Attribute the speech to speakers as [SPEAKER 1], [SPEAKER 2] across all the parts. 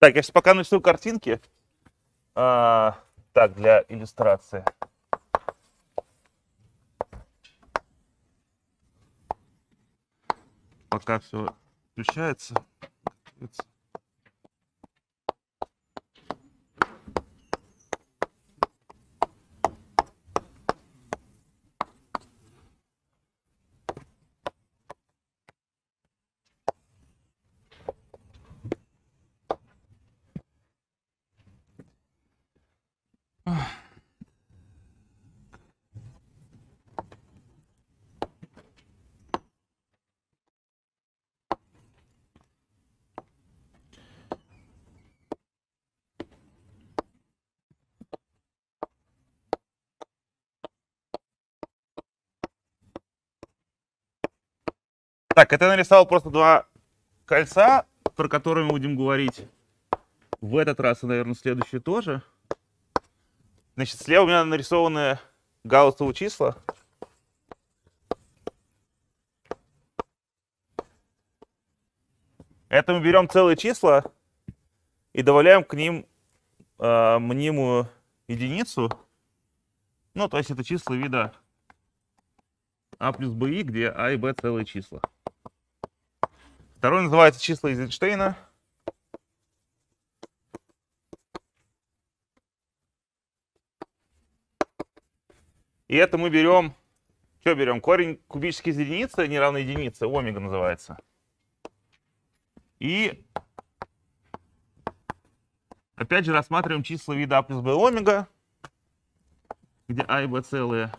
[SPEAKER 1] Так, я сейчас пока нарисую картинки. А, так, для иллюстрации. Пока все включается. Так, это я нарисовал просто два кольца, про которые мы будем говорить в этот раз и, наверное, следующий тоже. Значит, слева у меня нарисованы гауссовые числа. Это мы берем целые числа и добавляем к ним э, мнимую единицу. Ну, то есть это числа вида а плюс би, где а и b целые числа. Второй называется числа Эйзенштейна. И это мы берем, что берем? Корень кубический из единицы, не равно единице, омега называется. И опять же рассматриваем числа вида А плюс Б омега, где А и Б целые.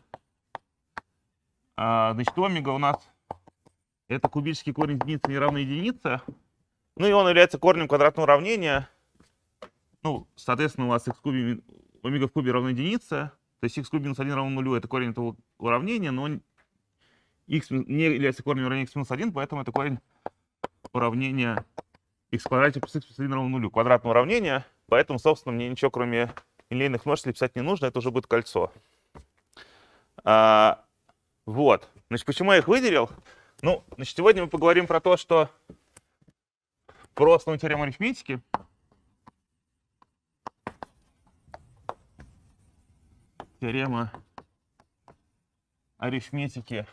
[SPEAKER 1] А, значит, омега у нас это кубический корень единицы не равно единице. Ну и он является корнем квадратного уравнения. Ну, соответственно, у вас x в кубе, омега в кубе равно единице. То есть x в кубе минус 1 равно нулю. Это корень этого уравнения, но x не является корнем уравнения x минус 1, поэтому это корень уравнения x в квадрате плюс x плюс 1 равно нулю. Квадратное уравнение. Поэтому, собственно, мне ничего кроме линейных множителей писать не нужно. Это уже будет кольцо. А, вот. Значит, почему я их выделил? Ну, значит, сегодня мы поговорим про то, что про основу теоремы арифметики. Теорема арифметики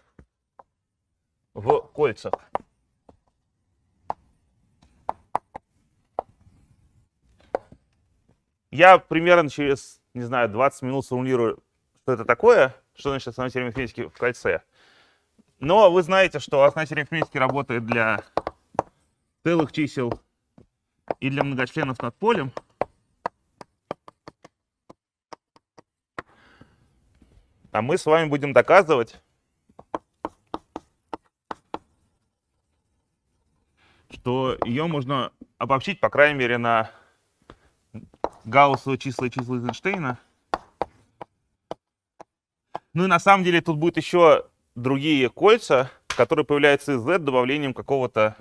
[SPEAKER 1] в кольцах. Я примерно через, не знаю, 20 минут сформулирую, что это такое, что значит основная теорема арифметики в кольце. Но вы знаете, что основатель арифметики работает для целых чисел и для многочленов над полем. А мы с вами будем доказывать, что ее можно обобщить, по крайней мере, на гауссовые числа и числа Эйзенштейна. Ну и на самом деле тут будет еще другие кольца, которые появляются из Z добавлением какого-то...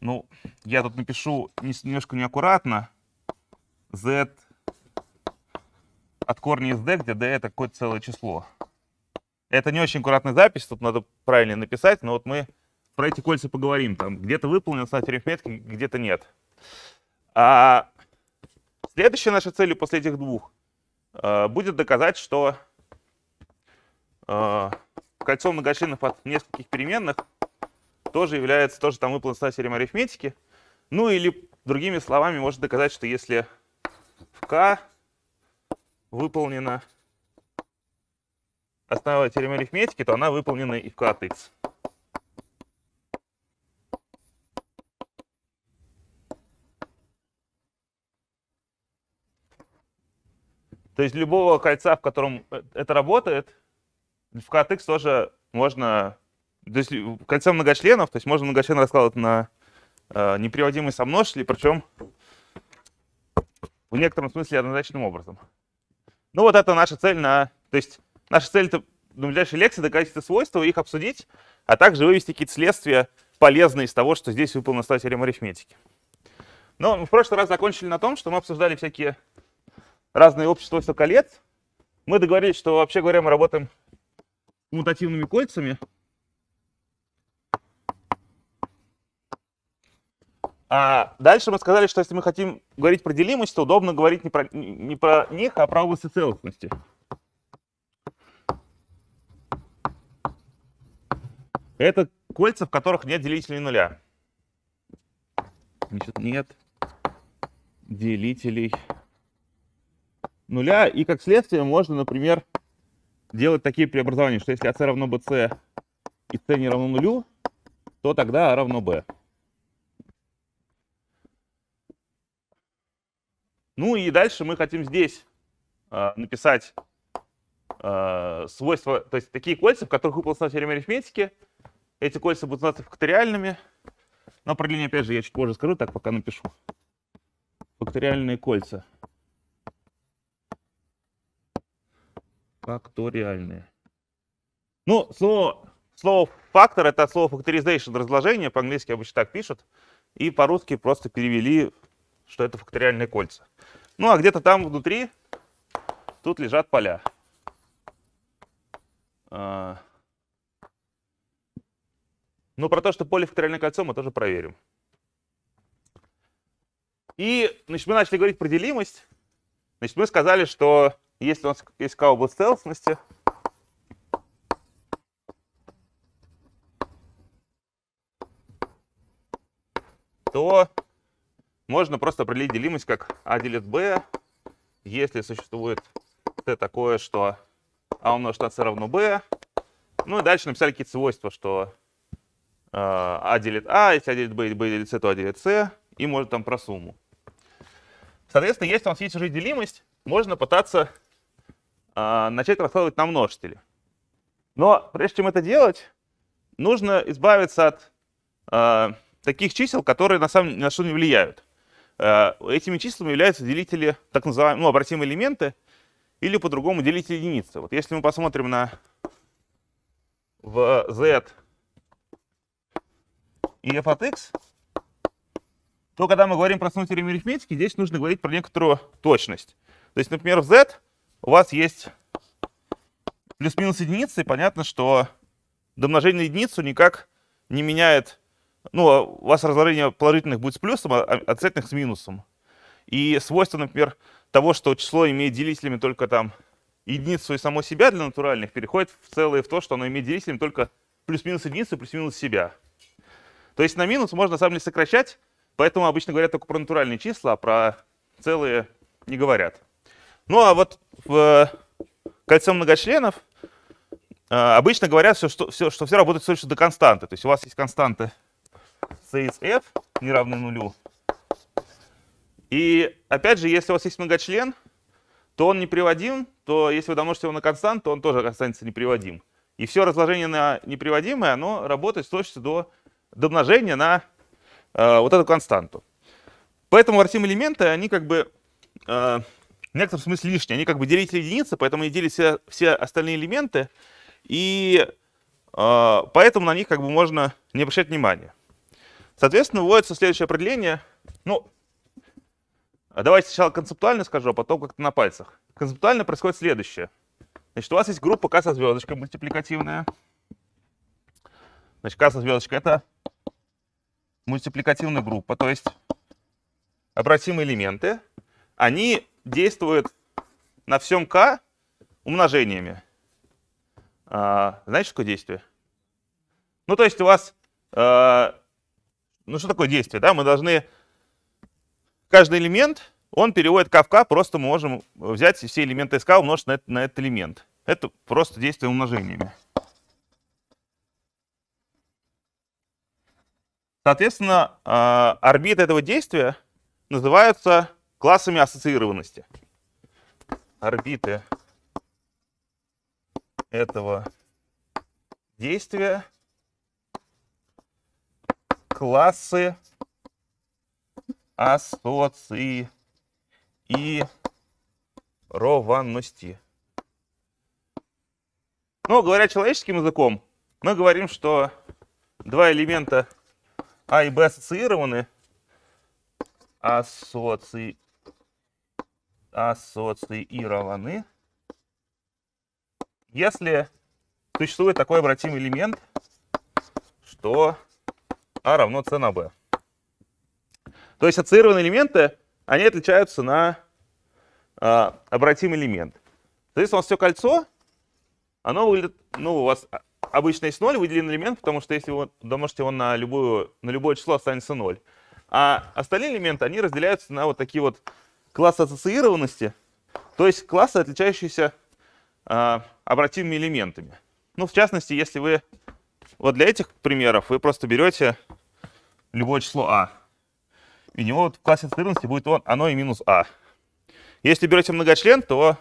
[SPEAKER 1] Ну, я тут напишу немножко неаккуратно. Z от корня из D, где D это какое-то целое число. Это не очень аккуратная запись, тут надо правильно написать, но вот мы про эти кольца поговорим. Там где-то выполнено знать арифметики, где-то нет. А следующая наша цель после этих двух а, будет доказать, что а, кольцо многочленов от нескольких переменных тоже является тоже там выполнен стателем арифметики. Ну или другими словами можно доказать, что если в k выполнена основа теорема арифметики, то она выполнена и в k от x. То есть любого кольца, в котором э, это работает, в KTX тоже можно... То есть кольцо многочленов, то есть можно многочлен раскладывать на э, неприводимый сомножители, причем в некотором смысле однозначным образом. Ну вот это наша цель на... То есть наша цель это на ближайшей лекции доказать эти свойства, их обсудить, а также вывести какие-то следствия полезные из того, что здесь выполнена статья теорема арифметики. Но ну, мы в прошлый раз закончили на том, что мы обсуждали всякие разные общества, свойства колец. Мы договорились, что вообще говоря, мы работаем мутативными кольцами. А дальше мы сказали, что если мы хотим говорить про делимость, то удобно говорить не про, не про них, а про области целостности. Это кольца, в которых нет делителей нуля. Значит, нет делителей нуля. И как следствие можно, например, делать такие преобразования, что если АС равно БС и c не равно нулю, то тогда А равно b. Ну и дальше мы хотим здесь э, написать э, свойства, то есть такие кольца, в которых выполнена теорема арифметики. Эти кольца будут называться факториальными. Но определение, опять же, я чуть позже скажу, так пока напишу. Факториальные кольца. А как то реальное. Ну, слово, слово фактор это слово factorization разложение, по-английски обычно так пишут, и по-русски просто перевели, что это факториальные кольца. Ну, а где-то там внутри тут лежат поля. А, Но ну, про то, что поле факториальное кольцо, мы тоже проверим. И, значит, мы начали говорить про делимость. Значит, мы сказали, что если у нас есть бы целостности, то можно просто определить делимость как А делит Б, если существует Т такое, что А умножить на С равно Б. Ну и дальше написали какие-то свойства, что э, А делит А, если А делит Б, и Б делит С, то А делит С, и может там про сумму. Соответственно, если у нас есть уже делимость, можно пытаться а, начать раскладывать на множители. Но прежде чем это делать, нужно избавиться от э, таких чисел, которые на самом ни на что не влияют. Э, этими числами являются делители так называемые ну, обратимые элементы или по-другому делители единицы. Вот если мы посмотрим на в z и f от x, то когда мы говорим про снутри арифметики, здесь нужно говорить про некоторую точность. То есть, например, в z у вас есть плюс-минус единицы, и понятно, что домножение на единицу никак не меняет, ну, а у вас разложение положительных будет с плюсом, а, а отрицательных с минусом. И свойство, например, того, что число имеет делителями только там единицу и само себя для натуральных, переходит в целое в то, что оно имеет делителями только плюс-минус единицу и плюс-минус себя. То есть на минус можно на самом деле сокращать, поэтому обычно говорят только про натуральные числа, а про целые не говорят. Ну а вот в э, кольце многочленов э, обычно говорят, что, что, все, что все работает все еще до константы. То есть у вас есть константа c из f не равна нулю. И опять же, если у вас есть многочлен, то он неприводим, то если вы домножите его на констант, то он тоже останется неприводим. И все разложение на неприводимое, оно работает с точностью до, до умножения на э, вот эту константу. Поэтому артем элементы, они как бы э, в некотором смысле лишние. Они как бы делители единицы, поэтому они делят все, все остальные элементы, и э, поэтому на них как бы можно не обращать внимания. Соответственно, выводится следующее определение. Ну, а давайте сначала концептуально скажу, а потом как-то на пальцах. Концептуально происходит следующее. Значит, у вас есть группа К со звездочкой мультипликативная. Значит, К со звездочкой — это мультипликативная группа, то есть обратимые элементы. Они действует на всем k умножениями. А, знаете, что такое действие? Ну, то есть у вас... А, ну, что такое действие? Да? Мы должны... Каждый элемент, он переводит k в k, просто мы можем взять все элементы из k умножить на, на этот элемент. Это просто действие умножениями. Соответственно, а, орбиты этого действия называются классами ассоциированности. Орбиты этого действия классы ассоциированности. Но ну, говоря человеческим языком, мы говорим, что два элемента А и Б ассоциированы, ассоции ассоциированы, если существует такой обратимый элемент, что А равно С на B. То есть ассоциированные элементы, они отличаются на э, обратимый элемент. есть у вас все кольцо, оно выглядит, ну, у вас обычно есть 0, выделен элемент, потому что если вы домножите его на, любую, на любое число, останется 0. А остальные элементы, они разделяются на вот такие вот класс ассоциированности, то есть классы, отличающиеся э, а, обратимыми элементами. Ну, в частности, если вы вот для этих примеров вы просто берете любое число а, и у него вот в классе ассоциированности будет он, оно и минус а. Если берете многочлен, то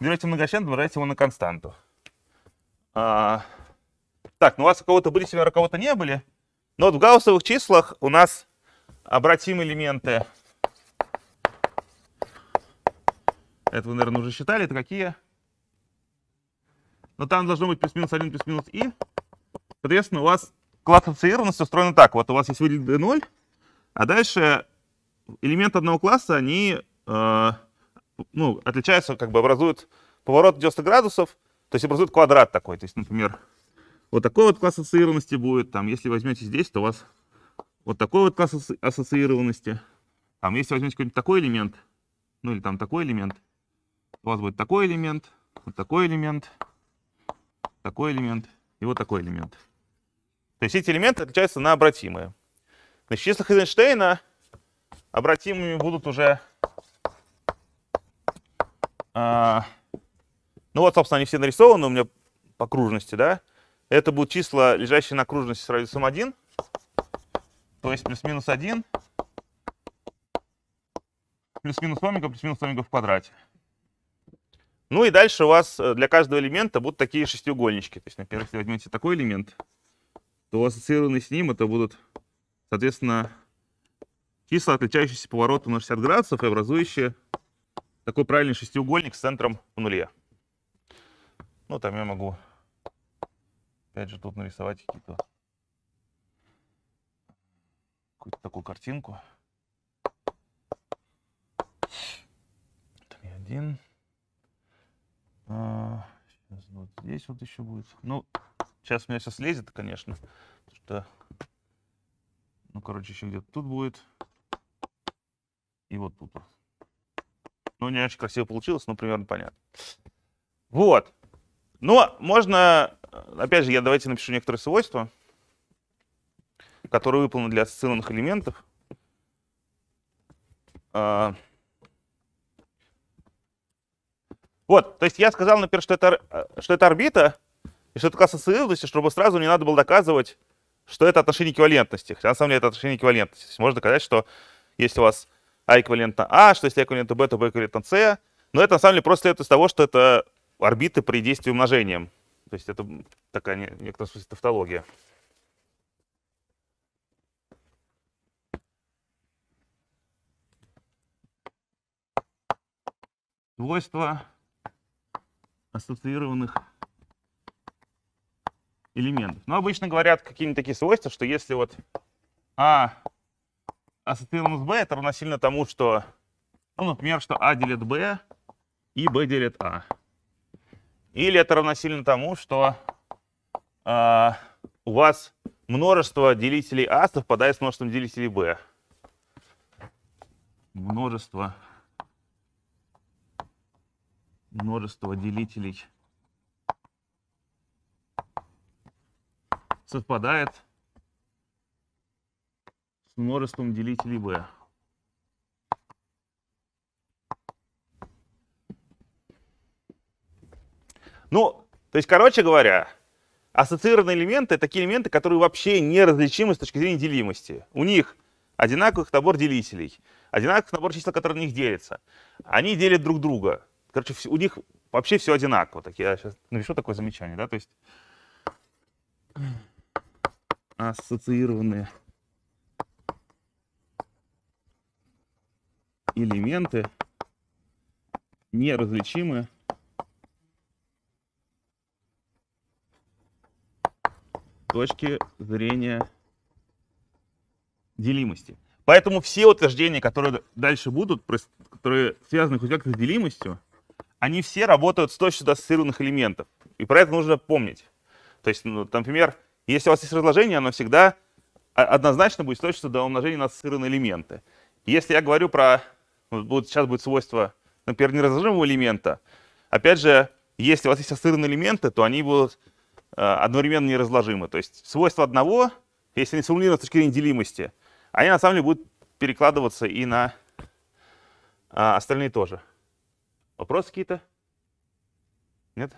[SPEAKER 1] берете многочлен, умножаете его на константу. А, так, ну у вас у кого-то были семера, у кого-то не были. Но вот в гауссовых числах у нас обратимые элементы Это вы, наверное, уже считали. Это какие? Но там должно быть плюс-минус 1, плюс-минус и. Соответственно, у вас класс ассоциированности устроен так. Вот у вас есть выделенный 0, а дальше элементы одного класса, они э, ну, отличаются, как бы образуют поворот 90 градусов, то есть образуют квадрат такой. То есть, например, вот такой вот класс ассоциированности будет. Там, если возьмете здесь, то у вас вот такой вот класс ассоциированности. Там, если возьмете какой-нибудь такой элемент, ну или там такой элемент, у вас будет такой элемент, вот такой элемент, такой элемент и вот такой элемент. То есть эти элементы отличаются на обратимые. Значит, в числах Эйзенштейна обратимыми будут уже... А, ну вот, собственно, они все нарисованы у меня по кружности, да? Это будут числа, лежащие на кружности с радиусом 1, то есть плюс-минус 1, плюс-минус омега, плюс-минус омега в квадрате. Ну и дальше у вас э, для каждого элемента будут такие шестиугольнички. То есть, например, если возьмете такой элемент, то ассоциированные с ним это будут, соответственно, числа, отличающиеся поворотом на 60 градусов и образующие такой правильный шестиугольник с центром в нуле. Ну, там я могу, опять же, тут нарисовать какие-то какую-то такую картинку. Там я один сейчас а, ну, вот здесь вот еще будет. Ну, сейчас у меня все слезет, конечно. Что, ну, короче, еще где-то тут будет. И вот тут. Ну, не очень красиво получилось, но примерно понятно. Вот. Но ну, можно, э, опять же, я давайте напишу некоторые свойства, которые выполнены для ассоциированных элементов. А, Вот, то есть я сказал, например, что это, э, что это орбита, и что это класс ассоциированности, чтобы сразу не надо было доказывать, что это отношение эквивалентности. Хотя на самом деле это отношение эквивалентности. можно доказать, что если у вас А эквивалентно А, что если А эквивалентно Б, то Б эквивалентно С. Но это на самом деле просто следует из того, что это орбиты при действии умножением. То есть это такая в некотором смысле тавтология. Свойства ассоциированных элементов. Но ну, обычно говорят какие-нибудь такие свойства, что если вот А ассоциировано с B, это равносильно тому, что, ну, например, что А делит B и B делит А. Или это равносильно тому, что э, у вас множество делителей А совпадает с множеством делителей B. Множество множество делителей совпадает с множеством делителей b. Ну, то есть, короче говоря, ассоциированные элементы — такие элементы, которые вообще неразличимы с точки зрения делимости. У них одинаковый набор делителей, одинаковый набор чисел, которые на них делятся. Они делят друг друга. Короче, у них вообще все одинаково. Так я сейчас напишу такое замечание, да, то есть ассоциированные элементы неразличимы с точки зрения делимости. Поэтому все утверждения, которые дальше будут, которые связаны хоть как-то с делимостью, они все работают с точностью до ассоциированных элементов. И про это нужно помнить. То есть, ну, например, если у вас есть разложение, оно всегда а, однозначно будет с точностью до умножения на ассоциированные элементы. Если я говорю про... Ну, вот ну, сейчас будет свойство, например, неразложимого элемента. Опять же, если у вас есть ассоциированные элементы, то они будут э, одновременно неразложимы. То есть свойство одного, если они сформулированы с точки зрения делимости, они на самом деле будут перекладываться и на э, остальные тоже. Вопросы какие-то? Нет?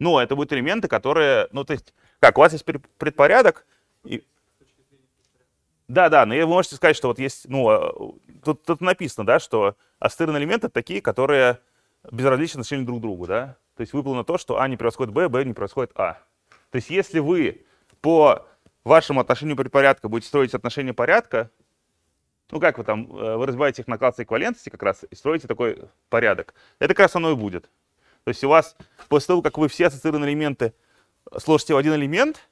[SPEAKER 1] Ну, это будут элементы, которые, ну, то есть, как, у вас есть предпорядок, и... Да, да, но вы можете сказать, что вот есть, ну, а, тут, тут написано, да, что остырные элементы такие, которые безразличны отношению друг к другу, да? То есть выполнено то, что А не превосходит Б, Б не превосходит А. То есть если вы по вашему отношению предпорядка будете строить отношения порядка, ну как вы там, э, вы разбиваете их на классы эквивалентности как раз и строите такой порядок. Это как раз оно и будет. То есть у вас после того, как вы все ассоциированные элементы сложите в один элемент,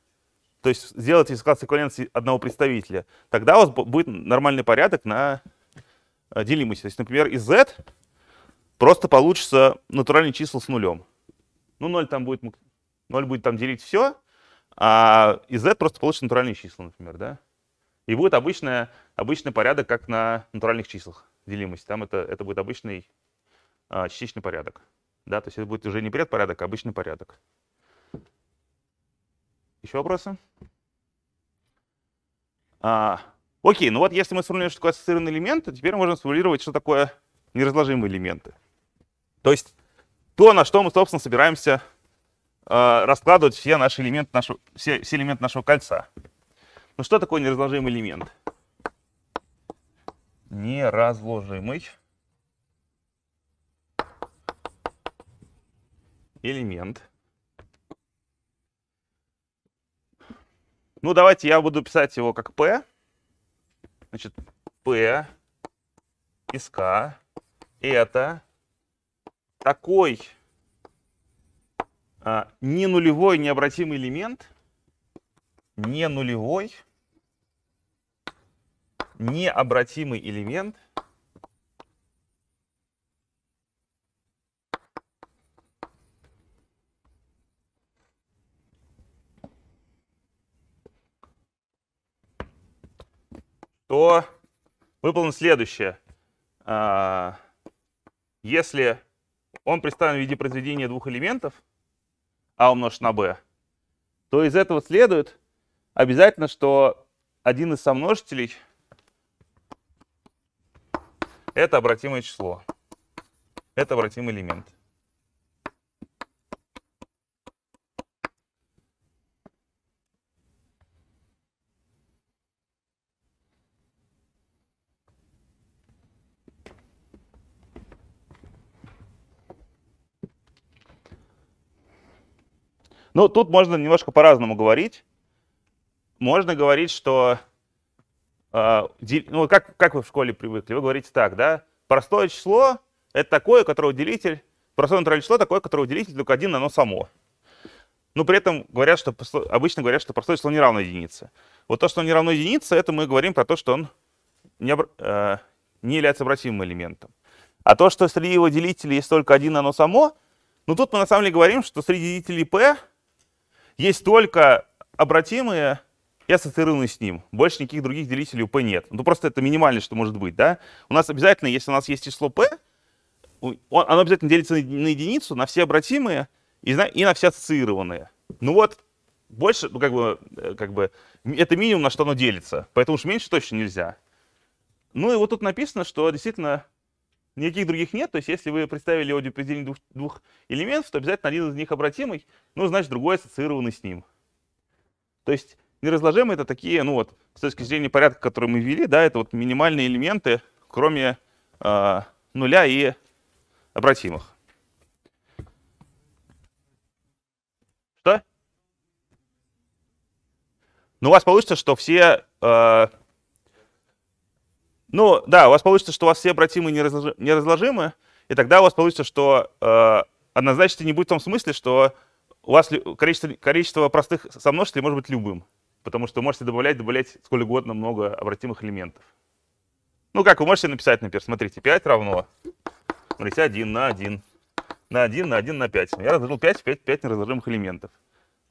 [SPEAKER 1] то есть сделаете из класса эквивалентности одного представителя, тогда у вас будет нормальный порядок на э, делимости. То есть, например, из z просто получится натуральные числа с нулем. Ну, 0 там будет 0 будет там делить все, а из z просто получится натуральные числа, например, да? И будет обычная, обычный порядок, как на натуральных числах делимость. Там это, это будет обычный а, частичный порядок. Да, то есть это будет уже не предпорядок, а обычный порядок. Еще вопросы? А, окей, ну вот если мы сформулируем, что такое ассоциированный элемент, то теперь можно сформулировать, что такое неразложимые элементы. То есть то, на что мы, собственно, собираемся Э, раскладывать все наши элементы нашего, все, все элементы нашего кольца. Ну что такое неразложимый элемент? Неразложимый элемент. Ну давайте я буду писать его как P. Значит, P из K это такой а, не нулевой необратимый элемент, не нулевой необратимый элемент то выполнено следующее. А, если он представлен в виде произведения двух элементов, а умножить на b, то из этого следует обязательно, что один из сомножителей — это обратимое число, это обратимый элемент. Ну, тут можно немножко по-разному говорить. Можно говорить, что... Э, ну, как, как вы в школе привыкли? Вы говорите так, да? Простое число — это такое, которое делитель... Простое натуральное число — такое, которое делитель только один, оно само. Но ну, при этом говорят, что обычно говорят, что простое число не равно единице. Вот то, что он не равно единице, это мы говорим про то, что он не, обр... э, а, не является обратимым элементом. А то, что среди его делителей есть только один оно само, ну тут мы на самом деле говорим, что среди делителей P есть только обратимые и ассоциированы с ним. Больше никаких других делителей у p нет. Ну просто это минимальное, что может быть, да? У нас обязательно, если у нас есть число p, оно обязательно делится на, на единицу, на все обратимые и на, и на все ассоциированные. Ну вот, больше, ну как бы, э, как бы, это минимум, на что оно делится. Поэтому уж меньше точно нельзя. Ну и вот тут написано, что действительно Никаких других нет, то есть если вы представили аудиопределение двух, двух элементов, то обязательно один из них обратимый, ну, значит, другой ассоциированный с ним. То есть неразложимые это такие, ну вот, с точки зрения порядка, который мы ввели, да, это вот минимальные элементы, кроме э, нуля и обратимых. Что? Ну, у вас получится, что все э, ну, да, у вас получится, что у вас все обратимые неразложи, неразложимы, и тогда у вас получится, что э, однозначно не будет в том смысле, что у вас количество, количество простых сомножителей может быть любым, потому что вы можете добавлять, добавлять сколько угодно много обратимых элементов. Ну как, вы можете написать, например, смотрите, 5 равно, смотрите, 1 на 1, на 1, на 1, на 5. Я разложил 5, 5, 5 неразложимых элементов.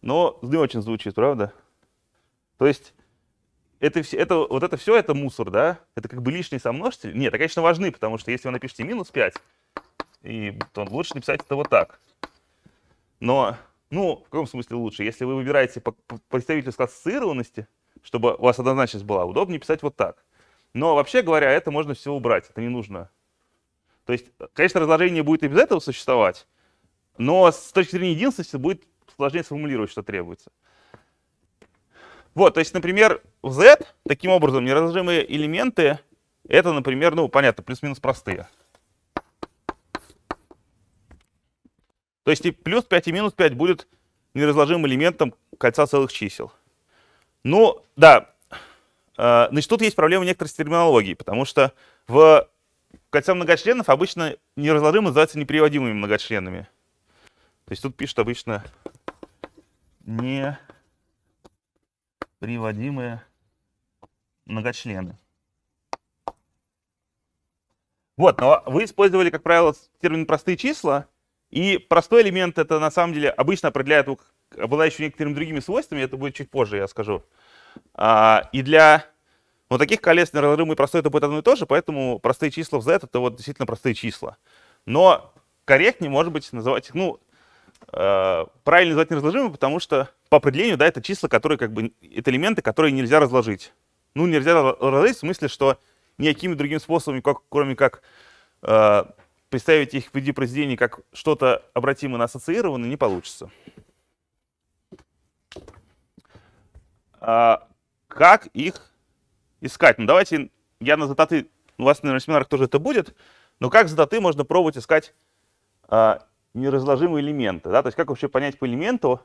[SPEAKER 1] Но не очень звучит, правда? То есть это, все, это, вот это все, это мусор, да? Это как бы лишний сомножитель? Нет, это, конечно, важны, потому что если вы напишете минус 5, и, то лучше написать это вот так. Но, ну, в каком смысле лучше? Если вы выбираете представительскую ассоциированности, чтобы у вас однозначность была, удобнее писать вот так. Но вообще говоря, это можно все убрать, это не нужно. То есть, конечно, разложение будет и без этого существовать, но с точки зрения единственности будет сложнее сформулировать, что требуется. Вот, то есть, например, в Z таким образом неразложимые элементы, это, например, ну, понятно, плюс-минус простые. То есть и плюс 5 и минус 5 будет неразложимым элементом кольца целых чисел. Ну, да, э, значит, тут есть проблема некоторой терминологии, потому что в кольце многочленов обычно неразложимые называются неприводимыми многочленами. То есть тут пишут обычно не приводимые многочлены. Вот, но вы использовали, как правило, термин «простые числа», и простой элемент это на самом деле обычно определяет его обладающий некоторыми другими свойствами, это будет чуть позже, я скажу. А, и для вот таких колец на LRM простой это будет одно и то же, поэтому простые числа в Z это вот действительно простые числа. Но корректнее, может быть, называть их, ну, Э, правильно называть неразложимыми, потому что по определению, да, это числа, которые как бы, это элементы, которые нельзя разложить. Ну, нельзя разложить в смысле, что никакими другими способами, как, кроме как э, представить их в виде произведений как что-то обратимое, на ассоциированное, не получится. А, как их искать? Ну, давайте, я на задаты, у вас, наверное, на семинарах тоже это будет, но как задаты можно пробовать искать э, неразложимые элементы. Да? То есть как вообще понять по элементу,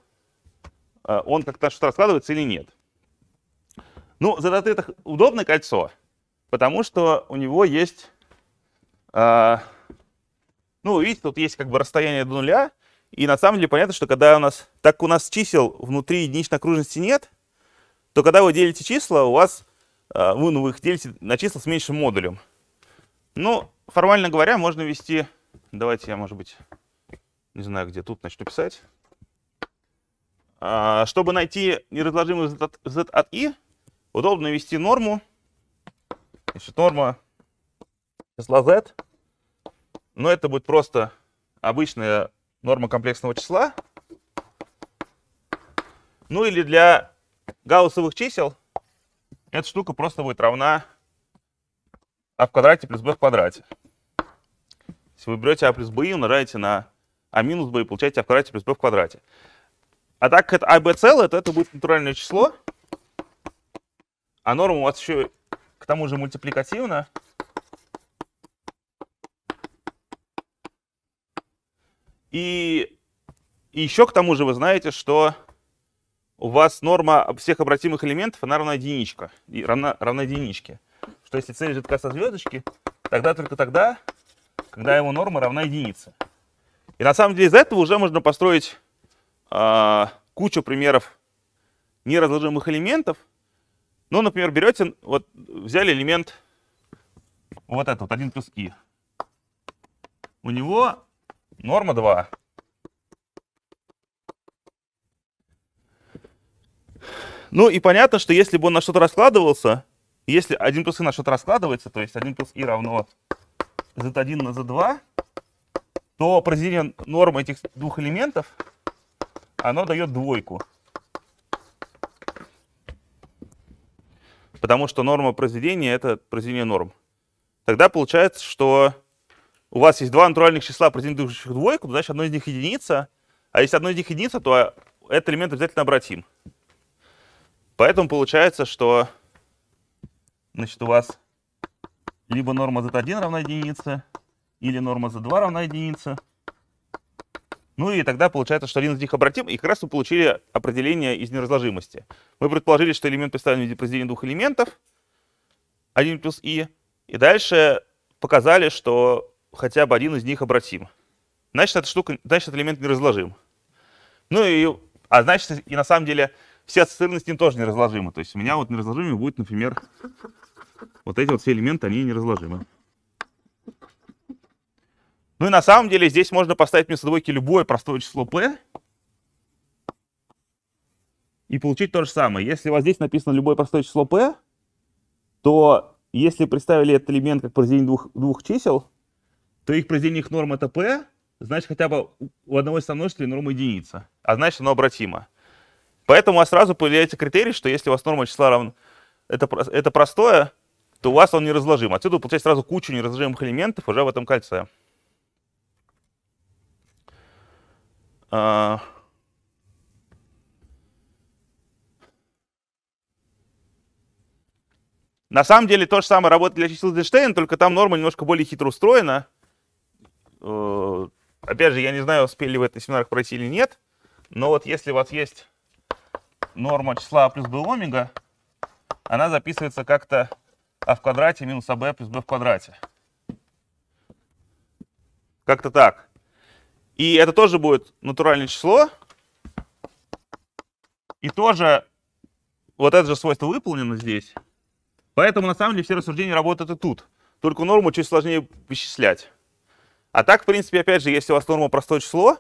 [SPEAKER 1] э, он как-то что-то раскладывается или нет. Ну, ZT это удобное кольцо, потому что у него есть... Э, ну, видите, тут есть как бы расстояние до нуля, и на самом деле понятно, что когда у нас... Так у нас чисел внутри единичной окружности нет, то когда вы делите числа, у вас... Э, вы, ну, вы их делите на числа с меньшим модулем. Ну, формально говоря, можно вести... Давайте я, может быть, не знаю где, тут начну писать. А, чтобы найти неразложимый z от, z от i, удобно ввести норму. Значит, норма числа z. Но это будет просто обычная норма комплексного числа. Ну или для гауссовых чисел эта штука просто будет равна а в квадрате плюс b в квадрате. Если вы берете а плюс b и умножаете на а минус b, и получаете а в квадрате плюс b в квадрате. А так как это а, b целое, то это будет натуральное число, а норма у вас еще к тому же мультипликативна. И, и еще к тому же вы знаете, что у вас норма всех обратимых элементов, она равна единичка, и равна, равна единичке. Что если цель лежит к со звездочки, тогда только тогда, когда его норма равна единице. И на самом деле из этого уже можно построить э, кучу примеров неразложимых элементов. Ну, например, берете, вот взяли элемент вот этот, вот 1 плюс i. У него норма 2. Ну и понятно, что если бы он на что-то раскладывался, если 1 плюс i на что-то раскладывается, то есть 1 плюс i равно z1 на z2, то произведение норм этих двух элементов, оно дает двойку. Потому что норма произведения — это произведение норм. Тогда получается, что у вас есть два натуральных числа, произведущих двойку, значит, одно из них единица. А если одно из них единица, то этот элемент обязательно обратим. Поэтому получается, что значит, у вас либо норма z1 равна единице, или норма за 2 равна единице. Ну и тогда получается, что один из них обратим, и как раз мы получили определение из неразложимости. Мы предположили, что элемент представлен в виде произведения двух элементов, 1 плюс и, и дальше показали, что хотя бы один из них обратим. Значит, эта штука, значит, этот элемент неразложим. Ну и, а значит, и на самом деле все ассоциированные с ним тоже неразложимы. То есть у меня вот неразложимыми будет, например, вот эти вот все элементы, они неразложимы. Ну и на самом деле здесь можно поставить вместо двойки любое простое число p и получить то же самое. Если у вас здесь написано любое простое число p, то если представили этот элемент как произведение двух, двух чисел, то их произведение их норм это p, значит хотя бы у одного из множителей норма единица, а значит оно обратимо. Поэтому у вас сразу появляется критерий, что если у вас норма числа равна это, это простое, то у вас он неразложим. Отсюда получается сразу кучу неразложимых элементов уже в этом кольце. А... На самом деле то же самое работает для чисел Эйнштейна, только там норма немножко более хитро устроена. Э, опять же, я не знаю, успели в на семинарах пройти или нет, но вот если у вас есть норма числа а плюс б омега, она записывается как-то а в квадрате минус аб плюс б в квадрате. Как-то так. И это тоже будет натуральное число. И тоже вот это же свойство выполнено здесь. Поэтому на самом деле все рассуждения работают и тут. Только норму чуть сложнее вычислять. А так, в принципе, опять же, если у вас норма простое число,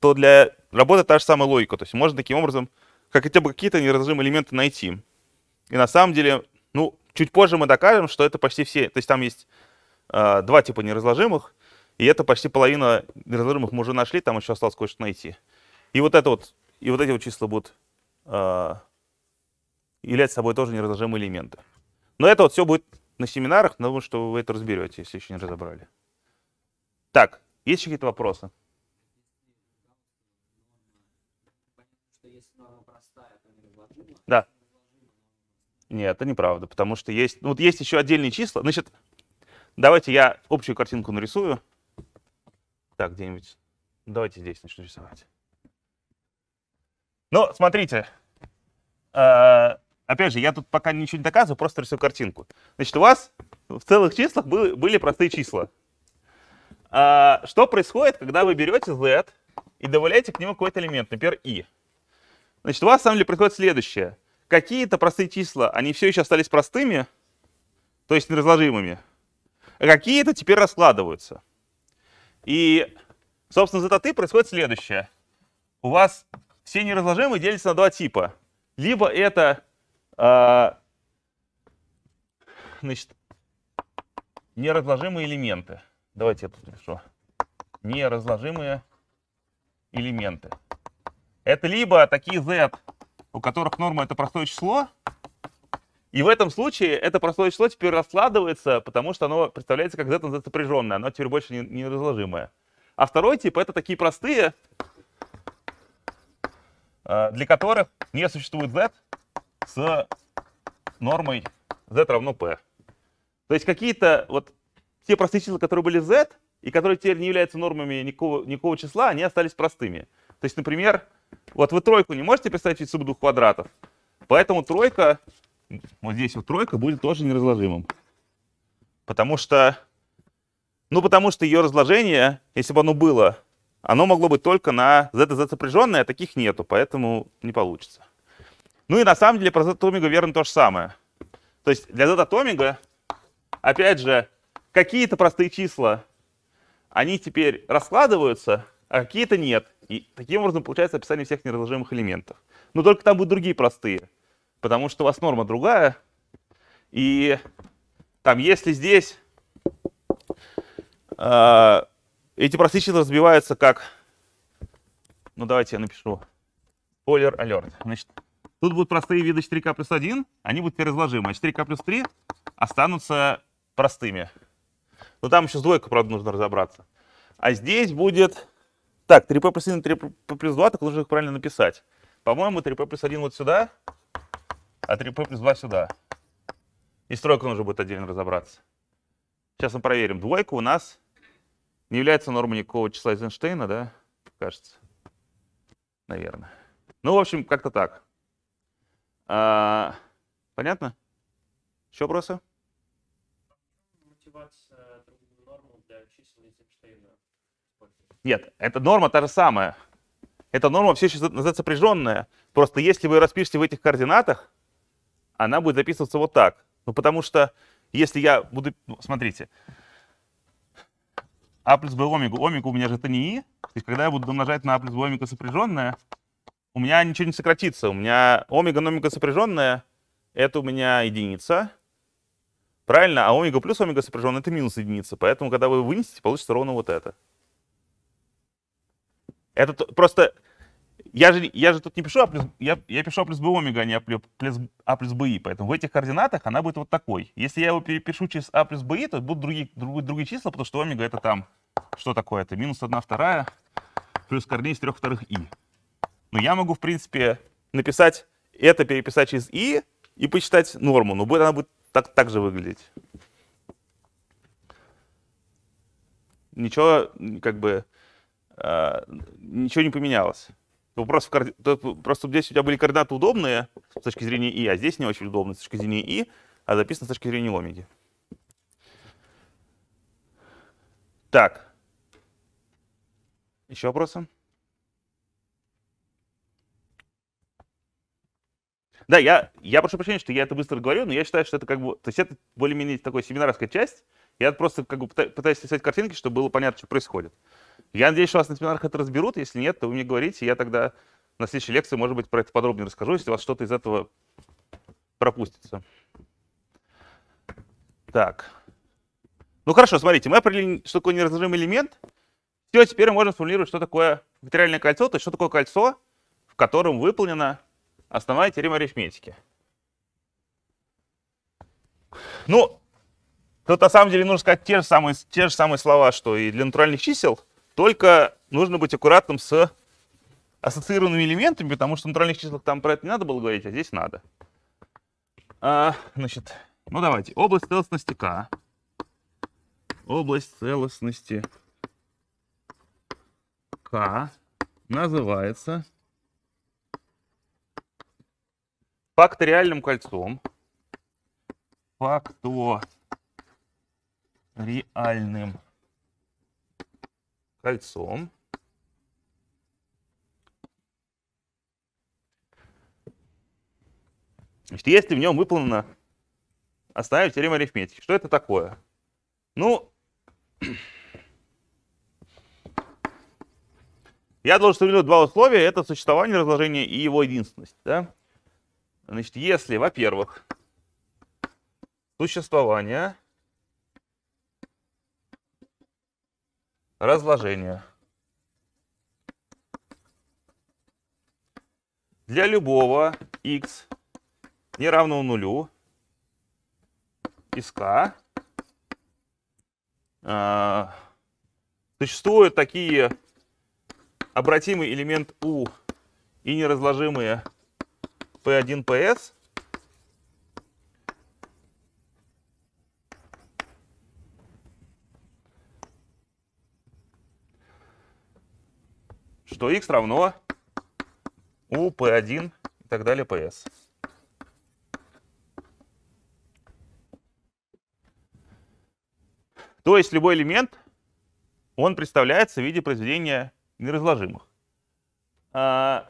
[SPEAKER 1] то для работы та же самая логика. То есть можно таким образом как хотя бы какие-то неразрывные элементы найти. И на самом деле, ну, чуть позже мы докажем, что это почти все... То есть там есть э, два типа неразложимых — и это почти половина неразрывных мы уже нашли, там еще осталось кое-что найти. И вот, это вот, и вот эти вот числа будут э, являть собой тоже неразложимые элементы. Но это вот все будет на семинарах, но думаю, что вы это разберете, если еще не разобрали. Так, есть еще какие-то вопросы? Да. Нет, это неправда, потому что есть, ну, вот есть еще отдельные числа. Значит, давайте я общую картинку нарисую. Так, где-нибудь... Давайте здесь начну рисовать. Ну, смотрите. А, опять же, я тут пока ничего не доказываю, просто рисую картинку. Значит, у вас в целых числах были простые числа. А, что происходит, когда вы берете z и добавляете к нему какой-то элемент, например, i? Значит, у вас, на самом деле, происходит следующее. Какие-то простые числа, они все еще остались простыми, то есть неразложимыми, а какие-то теперь раскладываются. И, собственно, за ты происходит следующее. У вас все неразложимые делятся на два типа. Либо это э, значит, неразложимые элементы. Давайте я тут напишу. Неразложимые элементы. Это либо такие z, у которых норма это простое число, и в этом случае это простое число теперь раскладывается, потому что оно представляется как z на оно теперь больше не, разложимое. А второй тип — это такие простые, э, для которых не существует z с нормой z равно p. То есть какие-то вот те простые числа, которые были z, и которые теперь не являются нормами никакого, никакого числа, они остались простыми. То есть, например, вот вы тройку не можете представить ведь сумму двух квадратов, поэтому тройка вот здесь вот тройка будет тоже неразложимым. Потому что, ну, потому что ее разложение, если бы оно было, оно могло быть только на z сопряженное, а таких нету, поэтому не получится. Ну и на самом деле про Z-атоминга верно то же самое. То есть для Z-атоминга, опять же, какие-то простые числа, они теперь раскладываются, а какие-то нет. И таким образом получается описание всех неразложимых элементов. Но только там будут другие простые потому что у вас норма другая. И там, если здесь э, эти простые числа разбиваются как... Ну, давайте я напишу. Spoiler alert. Значит, тут будут простые виды 4k плюс 1, они будут переразложимы, а 4k плюс 3 останутся простыми. Но там еще с двойкой, правда, нужно разобраться. А здесь будет... Так, 3p плюс 1 3p плюс 2, так нужно их правильно написать. По-моему, 3p плюс 1 вот сюда, а 3p плюс 2 сюда. И стройку нужно будет отдельно разобраться. Сейчас мы проверим. Двойка у нас не является нормой никакого числа Эйзенштейна, да? Кажется. Наверное. Ну, в общем, как-то так. А, понятно? Еще вопросы? Нет, эта норма та же самая. Эта норма все еще запряженная. Просто если вы распишете в этих координатах, она будет записываться вот так. Ну, потому что если я буду... Ну, смотрите. А плюс b омегу. Омега у меня же это не и. То есть, когда я буду умножать на а плюс b омега сопряженное, у меня ничего не сократится. У меня омега на омега сопряженное — это у меня единица. Правильно? А омега плюс омега сопряженное — это минус единица. Поэтому, когда вы вынесете, получится ровно вот это. Это просто я же, я же тут не пишу А плюс, я, я пишу А плюс Б омега, а не А плюс, а плюс БИ. Поэтому в этих координатах она будет вот такой. Если я его перепишу через А плюс БИ, то будут другие, другие, другие числа, потому что омега это там, что такое? Это минус 1 вторая плюс корней из 3 вторых И. Но ну, я могу, в принципе, написать это, переписать через И и посчитать норму. Но будет, она будет так, так же выглядеть. Ничего, как бы, э, ничего не поменялось. Ну, то просто, карди... просто здесь у тебя были координаты удобные с точки зрения и, а здесь не очень удобные с точки зрения и, а записано с точки зрения ломики. Так. Еще вопросы? Да, я, я прошу прощения, что я это быстро говорю, но я считаю, что это как бы... То есть это более-менее такой семинарская часть. Я просто как бы пытаюсь рисовать картинки, чтобы было понятно, что происходит. Я надеюсь, что вас на семинарах это разберут. Если нет, то вы мне говорите, я тогда на следующей лекции, может быть, про это подробнее расскажу, если у вас что-то из этого пропустится. Так. Ну хорошо, смотрите, мы определили, что такое неразрывный элемент. Все, теперь мы можем сформулировать, что такое векториальное кольцо, то есть что такое кольцо, в котором выполнена основная теорема арифметики. Ну, тут на самом деле нужно сказать те же самые, те же самые слова, что и для натуральных чисел. Только нужно быть аккуратным с ассоциированными элементами, потому что в натуральных числах там про это не надо было говорить, а здесь надо. А, значит, ну давайте. Область целостности К. Область целостности К называется факториальным кольцом. Факториальным кольцом. Значит, если в нем выполнена основная теорема арифметики, что это такое? Ну, я должен соблюдать два условия. Это существование разложения и его единственность. Да? Значит, если, во-первых, существование разложения. Для любого x не равного нулю из k э, а, существуют такие обратимый элемент u и неразложимые p1, ps – что x равно u p1 и так далее ps. То есть любой элемент, он представляется в виде произведения неразложимых. А,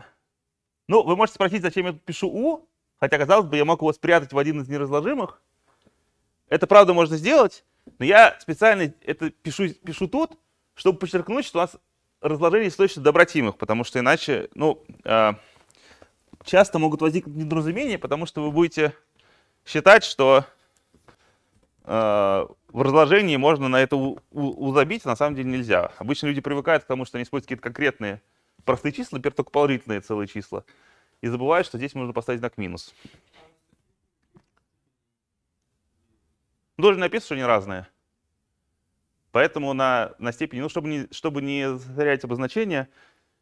[SPEAKER 1] ну, вы можете спросить, зачем я тут пишу u, хотя, казалось бы, я мог его спрятать в один из неразложимых. Это, правда, можно сделать, но я специально это пишу, пишу тут, чтобы подчеркнуть, что у нас разложили источник добротимых, потому что иначе, ну, а, часто могут возникнуть недоразумения, потому что вы будете считать, что а, в разложении можно на это узабить, а на самом деле нельзя. Обычно люди привыкают к тому, что они используют какие-то конкретные простые числа, например, только положительные целые числа, и забывают, что здесь можно поставить знак минус. Ну, Должен написано, что они разные. Поэтому на, на степени, ну, чтобы не, чтобы не засорять обозначение,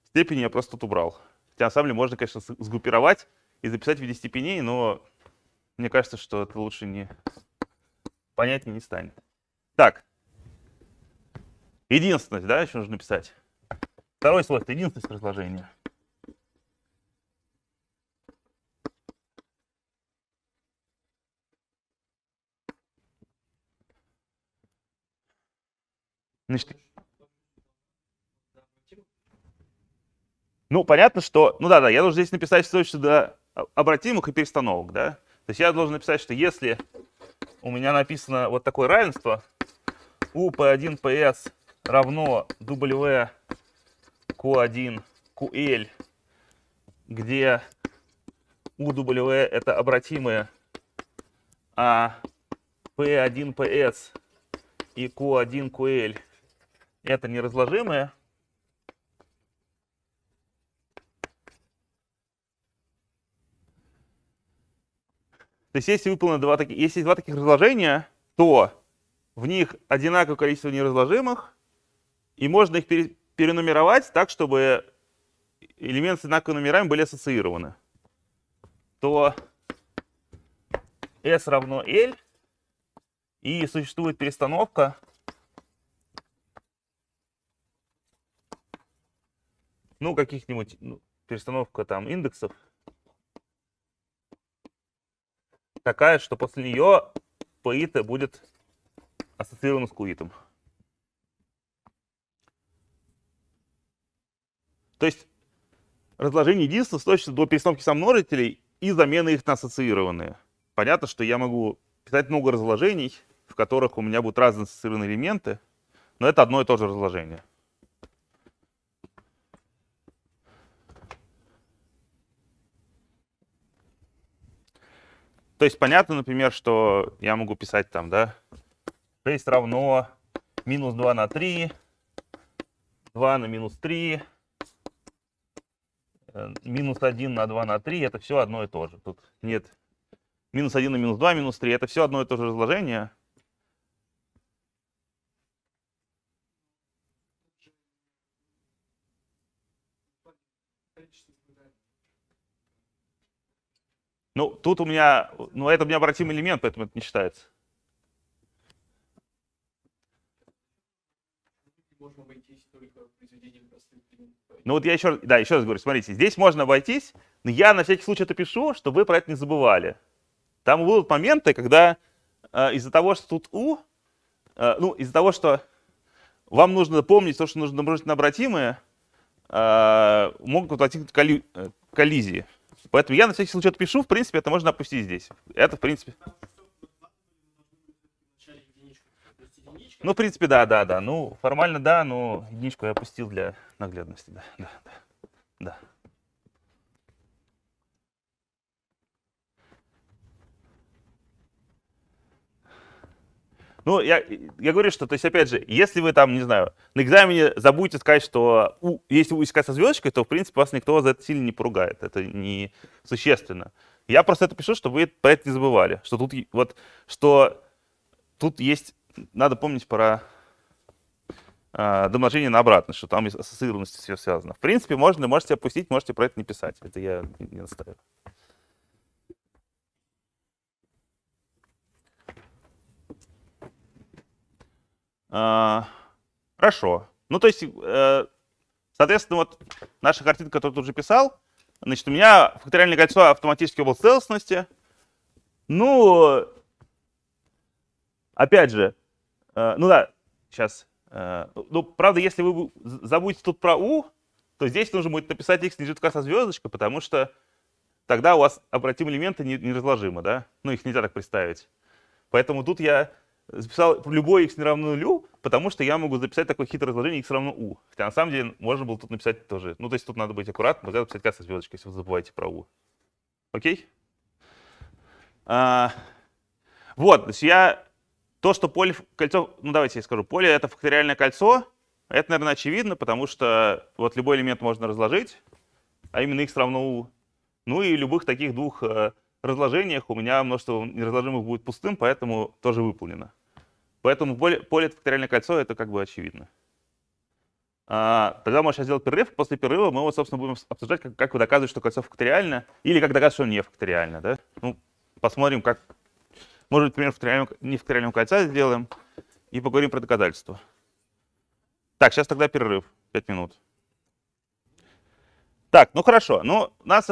[SPEAKER 1] степени я просто тут убрал. Хотя на самом деле можно, конечно, сгруппировать и записать в виде степеней, но мне кажется, что это лучше не понятнее не станет. Так. Единственность, да, еще нужно написать. Второй слой — единственность разложения. Значит, ну, понятно, что... Ну да, да, я должен здесь написать точно до обратимых и перестановок, да? То есть я должен написать, что если у меня написано вот такое равенство, u p1 ps равно w q1 ql, где u w это обратимые, а p1 ps и q1 ql это неразложимое. То есть если выполнено два таких, если два таких разложения, то в них одинаковое количество неразложимых, и можно их пере, перенумеровать так, чтобы элементы с одинаковыми номерами были ассоциированы. То S равно L, и существует перестановка ну, каких-нибудь ну, перестановка там индексов такая, что после нее ПИТа будет ассоциировано с куитом. То есть разложение единства сточится до перестановки сам и замены их на ассоциированные. Понятно, что я могу писать много разложений, в которых у меня будут разные ассоциированные элементы, но это одно и то же разложение. То есть понятно, например, что я могу писать там, да, 6 равно минус 2 на 3, 2 на минус 3, э, минус 1 на 2 на 3, это все одно и то же. Тут нет минус 1 на минус 2, минус 3, это все одно и то же разложение. Ну, тут у меня, ну, это у обратимый элемент, поэтому это не считается. Ну вот я еще, да, еще раз говорю, смотрите, здесь можно обойтись, но я на всякий случай это пишу, чтобы вы про это не забывали. Там будут моменты, когда э, из-за того, что тут у, э, ну, из-за того, что вам нужно помнить то, что нужно умножить на обратимые, э, могут возникнуть колли, э, коллизии. Поэтому я на всякий случай отпишу, в принципе, это можно опустить здесь. Это, в принципе... Ну, в принципе, да, да, да. Ну, формально, да, но единичку я опустил для наглядности, да, да, да. да. Ну, я, я говорю, что, то есть, опять же, если вы там, не знаю, на экзамене забудете сказать, что у, если вы искать со звездочкой, то, в принципе, вас никто за это сильно не поругает. Это не существенно. Я просто это пишу, чтобы вы про это не забывали. Что тут, вот, что тут есть, надо помнить про а, домножение на обратно, что там с ассоциированностью все связано. В принципе, можно, можете опустить, можете про это не писать. Это я не настаиваю. А, хорошо. Ну, то есть, э, соответственно, вот наша картинка, которую тут же писал, значит, у меня факториальное кольцо автоматически был целостности. Ну, опять же, э, ну да, сейчас. Э, ну, правда, если вы забудете тут про U, то здесь нужно будет написать x ниже ткань со звездочка, потому что тогда у вас обратимые элементы неразложимы, да? Ну, их нельзя так представить. Поэтому тут я записал любой x не равно нулю, потому что я могу записать такое хитрое разложение x равно u. Хотя на самом деле можно было тут написать тоже. Ну, то есть тут надо быть аккуратным, нельзя написать k со звездочкой, если вы забываете про u. Окей? А, вот, то есть я... То, что поле, кольцо... Ну, давайте я скажу. Поле — это факториальное кольцо. Это, наверное, очевидно, потому что вот любой элемент можно разложить, а именно x равно u. Ну и любых таких двух э, разложениях у меня множество неразложимых будет пустым, поэтому тоже выполнено. Поэтому полифакториальное кольцо — это как бы очевидно. А, тогда можно сейчас сделать перерыв. После перерыва мы, вот, собственно, будем обсуждать, как, как вы доказываете, что кольцо факториально, или как доказывать, что оно не факториально. Да? Ну, посмотрим, как... Может быть, пример факториального, не факториального кольца сделаем и поговорим про доказательства. Так, сейчас тогда перерыв. пять минут. Так, ну хорошо. Ну, нас...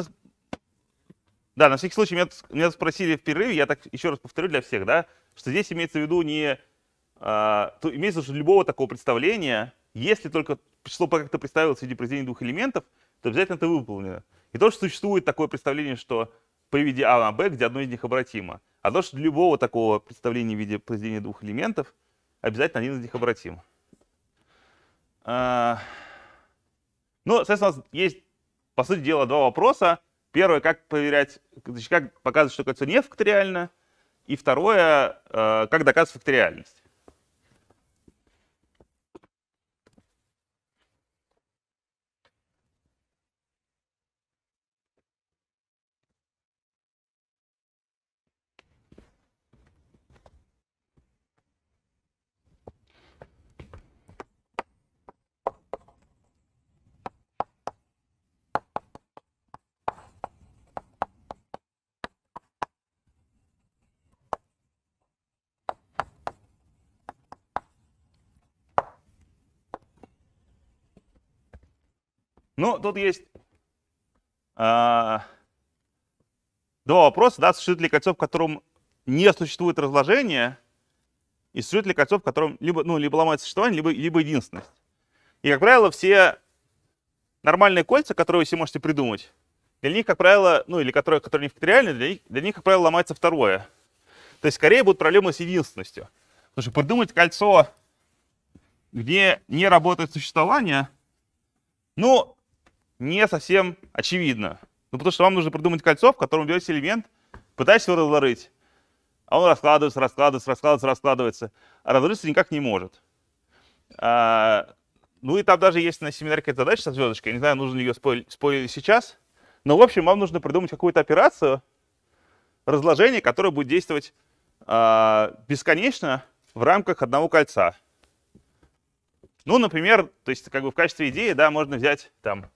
[SPEAKER 1] Да, на всякий случай меня, меня спросили в перерыве, я так еще раз повторю для всех, да, что здесь имеется в виду не а, то имеется в виду, любого такого представления, если только число как-то представилось в виде произведения двух элементов, то обязательно это выполнено. И то, что существует такое представление, что при виде А на Б, где одно из них обратимо, а то, что для любого такого представления в виде произведения двух элементов, обязательно один из них обратим. А, ну, соответственно, у нас есть, по сути дела, два вопроса. Первое, как проверять, как показывать, что кольцо не факториально, и второе, а, как доказывать факториальность. Ну, тут есть а, два вопроса. Да, существует ли кольцо, в котором не существует разложения, и существует ли кольцо, в котором либо, ну, либо ломается существование, либо, либо единственность. И, как правило, все нормальные кольца, которые вы себе можете придумать, для них, как правило, ну или которые, которые не реальны, для них, для них, как правило, ломается второе. То есть скорее будут проблемы с единственностью. Потому что придумать кольцо, где не работает существование, ну, не совсем очевидно. Ну, потому что вам нужно придумать кольцо, в котором берете элемент, пытаясь его разложить. А он раскладывается, раскладывается, раскладывается, раскладывается. А разложиться никак не может. А, ну и там даже есть на семинаре какая-то задача со звездочкой. Я не знаю, нужно ли ее спойлить, спойлить сейчас. Но, в общем, вам нужно придумать какую-то операцию, разложение, которое будет действовать а, бесконечно в рамках одного кольца. Ну, например, то есть как бы в качестве идеи, да, можно взять там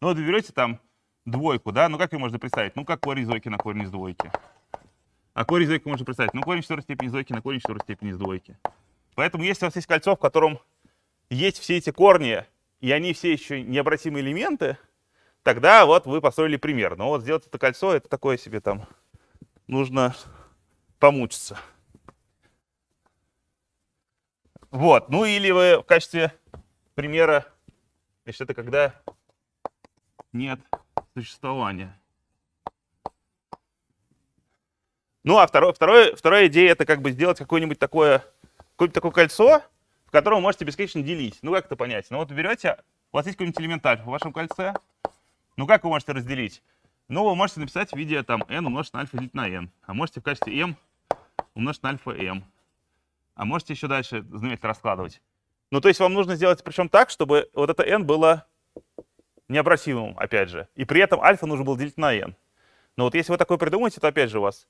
[SPEAKER 1] ну вот вы берете там двойку, да, ну как ее можно представить? Ну как корень из двойки на корень из двойки. А корень из двойки можно представить, ну корень четвертой степени из двойки на корень четвертой степени из двойки. Поэтому если у вас есть кольцо, в котором есть все эти корни, и они все еще необратимые элементы, тогда вот вы построили пример. Но вот сделать это кольцо, это такое себе там нужно помучиться. Вот, ну или вы в качестве примера, значит, это когда нет существования. Ну, а второе, второе, вторая идея это как бы сделать какое-нибудь такое, какое такое кольцо, в котором вы можете бесконечно делить. Ну, как это понять? Ну, вот берете, у вас есть какой-нибудь элементарь в вашем кольце. Ну, как вы можете разделить? Ну, вы можете написать в виде там n умножить на альфа делить на n. А можете в качестве m умножить на альфа m. А можете еще дальше знаменатель раскладывать. Ну, то есть вам нужно сделать причем так, чтобы вот это n было необратимым, опять же. И при этом альфа нужно было делить на n. Но вот если вы такое придумаете, то опять же у вас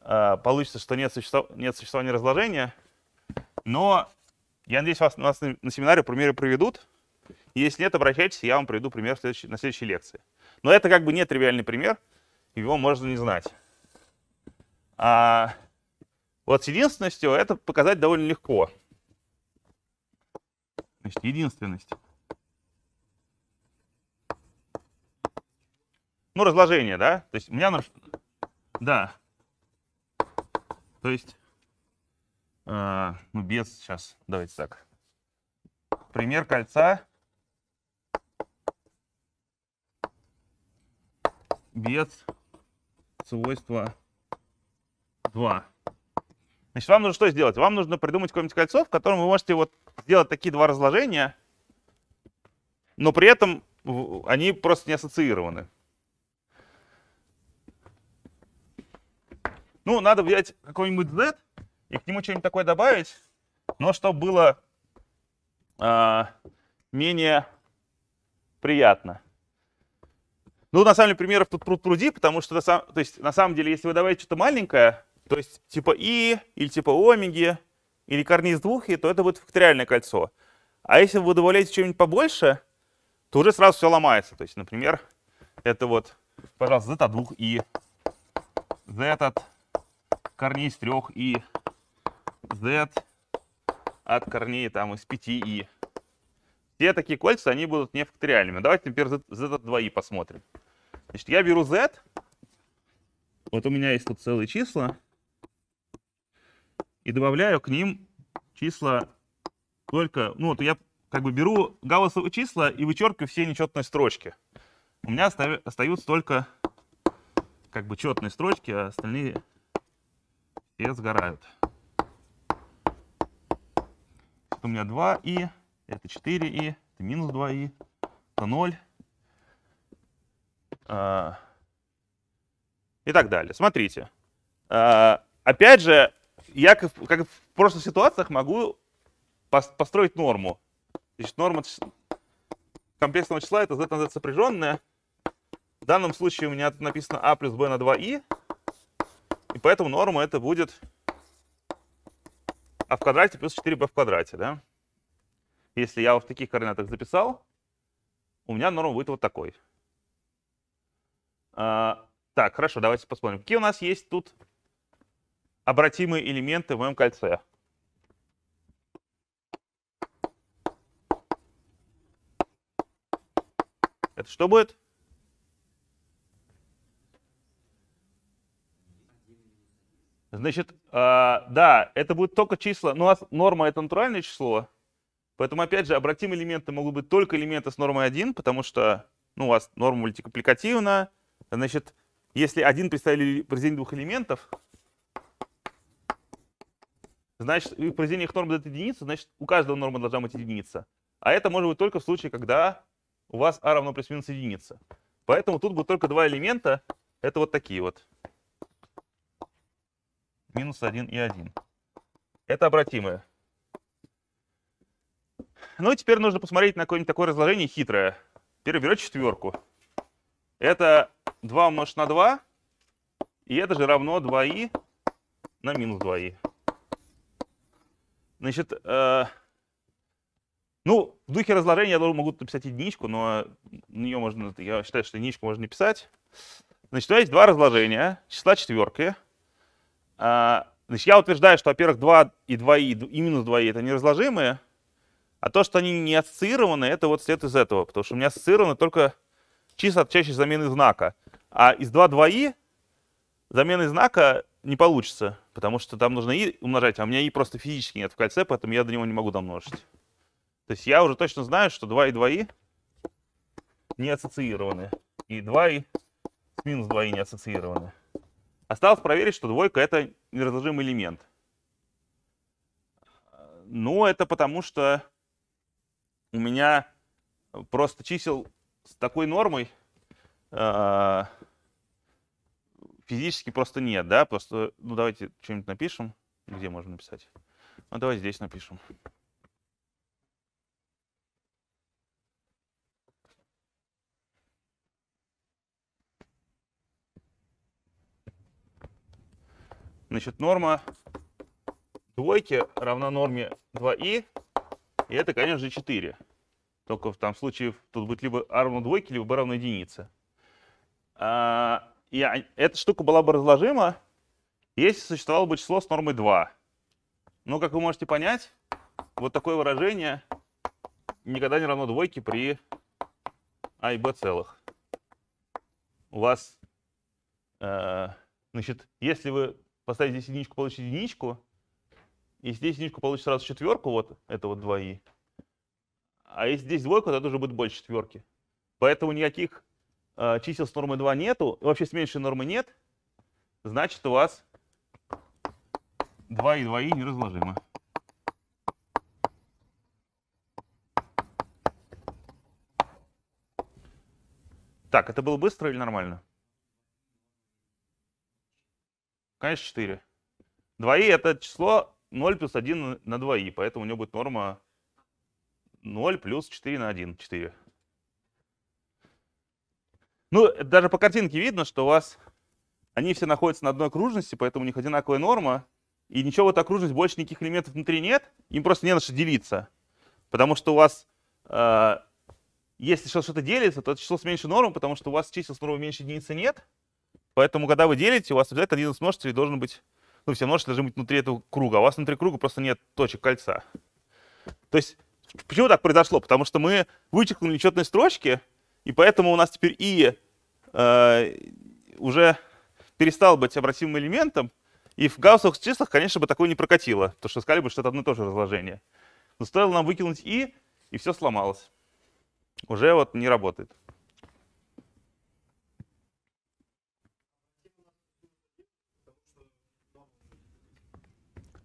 [SPEAKER 1] э, получится, что нет, существ... нет существования разложения. Но я надеюсь, вас, вас на, на семинаре примеры приведут. Если нет, обращайтесь, я вам приведу пример следующей, на следующей лекции. Но это как бы не тривиальный пример, его можно не знать. А вот с единственностью это показать довольно легко. Значит, единственность. ну, разложение, да, то есть у меня, да, то есть, э, ну, без, сейчас, давайте так, пример кольца без свойства 2. Значит, вам нужно что сделать? Вам нужно придумать какое-нибудь кольцо, в котором вы можете вот сделать такие два разложения, но при этом они просто не ассоциированы. Ну, надо взять какой-нибудь z и к нему что-нибудь такое добавить, но чтобы было э, менее приятно. Ну, на самом деле, примеров тут пруд пруди, потому что, то есть, на самом деле, если вы добавите что-то маленькое, то есть типа и, или типа омеги, или корни из двух и, то это будет факториальное кольцо. А если вы добавляете что-нибудь побольше, то уже сразу все ломается. То есть, например, это вот, пожалуйста, z от 2 и z от корней из трех и Z от корней там из 5 и. Все такие кольца, они будут не факториальными. Давайте теперь Z, Z от 2 и посмотрим. Значит, я беру Z. Вот у меня есть тут целые числа. И добавляю к ним числа только... Ну, вот я как бы беру гауссовые числа и вычеркиваю все нечетные строчки. У меня остаются только как бы четные строчки, а остальные и сгорают. Это у меня 2 и, это 4 и, это минус 2 и, это 0. А, и так далее. Смотрите. А, опять же, я как, как в прошлых ситуациях могу построить норму. Значит, норма комплексного числа это z на z сопряженная. В данном случае у меня написано a а плюс b на 2i поэтому норма это будет а в квадрате плюс 4b в квадрате, да? Если я вот в таких координатах записал, у меня норма будет вот такой. А, так, хорошо, давайте посмотрим, какие у нас есть тут обратимые элементы в моем кольце. Это что будет? Значит, а, да, это будет только числа, но ну, а норма это натуральное число, поэтому, опять же, обратимые элементы могут быть только элементы с нормой 1, потому что ну, у вас норма мультипликативна, значит, если один представили произведение двух элементов, значит, произведение их норм дает единицу, значит, у каждого норма должна быть единица. А это может быть только в случае, когда у вас а равно плюс-минус единица. Поэтому тут будет только два элемента, это вот такие вот минус 1 и 1. Это обратимое. Ну и теперь нужно посмотреть на какое-нибудь такое разложение хитрое. Переберет четверку. Это 2 умножить на 2, и это же равно 2i на минус 2i. Значит, э, ну, в духе разложения я могу написать единичку, но ее можно, я считаю, что единичку можно не писать. Значит, у меня есть два разложения. Числа четверки. А, значит, я утверждаю, что, во-первых, 2 и 2и минус 2и это неразложимые, а то, что они не ассоциированы, это вот след из этого, потому что у меня ассоциированы только числа, отличающие замены знака. А из 2 2и замены знака не получится, потому что там нужно и умножать, а у меня и просто физически нет в кольце, поэтому я до него не могу домножить. То есть я уже точно знаю, что 2 и 2 и не ассоциированы. И 2 и минус 2 и не ассоциированы. Осталось проверить, что двойка это неразложимый элемент. Ну, это потому что у меня просто чисел с такой нормой э, физически просто нет, да? Просто, ну, давайте что-нибудь напишем. Где можно написать? Ну, давай здесь напишем. Значит, норма двойки равна норме 2i, и это, конечно же, 4. Только в том случае тут будет либо a а равно двойке, либо b равно единице. А, и а, эта штука была бы разложима, если существовало бы число с нормой 2. Но, как вы можете понять, вот такое выражение никогда не равно двойке при а и b целых. У вас, э, значит, если вы поставить здесь единичку, получить единичку. И здесь единичку получит сразу четверку, вот это вот 2 и. А если здесь двойку, то это уже будет больше четверки. Поэтому никаких э, чисел с нормой 2 нету. И вообще с меньшей нормы нет. Значит, у вас 2 и 2 и неразложимо. Так, это было быстро или нормально? Конечно, 4. 2 это число 0 плюс 1 на 2 и, поэтому у него будет норма 0 плюс 4 на 1, 4. Ну, даже по картинке видно, что у вас они все находятся на одной окружности, поэтому у них одинаковая норма, и ничего в этой окружности больше никаких элементов внутри нет, им просто не на что делиться. Потому что у вас, э, если что-то делится, то это число с меньшей нормой потому что у вас чисел с нормой меньше единицы нет, Поэтому, когда вы делите, у вас обязательно один из множителей должен быть, ну, все множители должны быть внутри этого круга, а у вас внутри круга просто нет точек кольца. То есть, почему так произошло? Потому что мы вычеркнули нечетные строчки, и поэтому у нас теперь и э, уже перестал быть обратимым элементом, и в гауссовых числах, конечно, бы такое не прокатило, потому что сказали бы, что это одно и то же разложение. Но стоило нам выкинуть и, и все сломалось. Уже вот не работает.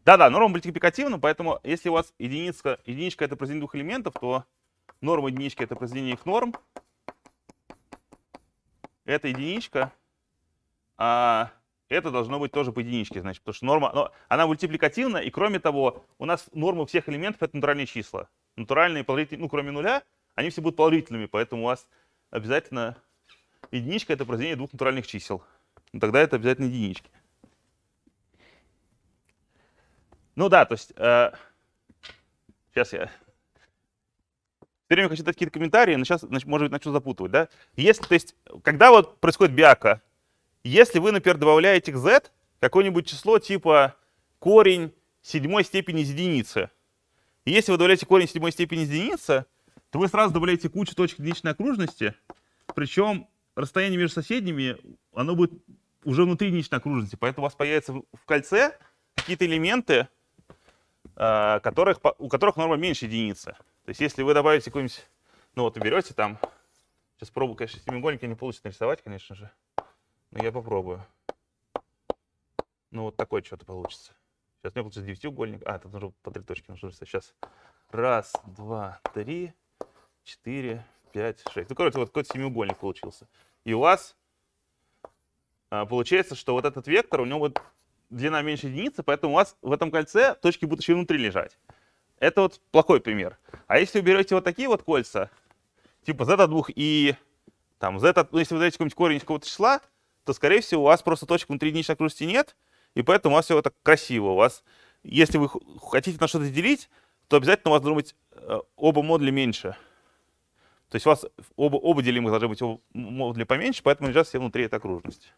[SPEAKER 1] Да-да, норма мультипликативна, поэтому если у вас единичка, единичка — это произведение двух элементов, то норма единички — это произведение их норм. Это единичка, а это должно быть тоже по единичке, значит, потому что норма, но она мультипликативна, и кроме того, у нас нормы всех элементов — это натуральные числа. Натуральные, положительные, ну, кроме нуля, они все будут положительными, поэтому у вас обязательно единичка — это произведение двух натуральных чисел. Ну, тогда это обязательно единички. Ну да, то есть... Э, сейчас я... Все время хочу дать какие-то комментарии, но сейчас, значит, может быть, начну запутывать, да? Если, то есть, когда вот происходит биака, если вы, например, добавляете к z какое-нибудь число типа корень седьмой степени из единицы, и если вы добавляете корень седьмой степени из единицы, то вы сразу добавляете кучу точек единичной окружности, причем расстояние между соседними, оно будет уже внутри единичной окружности, поэтому у вас появятся в кольце какие-то элементы, Э, которых, у которых норма меньше единицы. То есть если вы добавите какую-нибудь, ну вот и берете там, сейчас пробую, конечно, семигольник не получится нарисовать, конечно же, но я попробую. Ну вот такое что-то получится. Сейчас у меня получится девятиугольник. А, тут нужно по три точки нужно рисовать. Сейчас. Раз, два, три, четыре, пять, шесть. Ну, короче, вот какой-то семиугольник получился. И у вас а, получается, что вот этот вектор, у него вот длина меньше единицы, поэтому у вас в этом кольце точки будут еще внутри лежать. Это вот плохой пример. А если вы берете вот такие вот кольца, типа z от 2 и там z от, ну, если вы даете какой-нибудь корень из какого-то числа, то, скорее всего, у вас просто точек внутри единичной окружности нет, и поэтому у вас все это красиво. У вас, если вы хотите на что-то делить, то обязательно у вас должны быть э, оба модуля меньше. То есть у вас оба, оба делимых должны быть оба модуля поменьше, поэтому лежат все внутри этой окружности.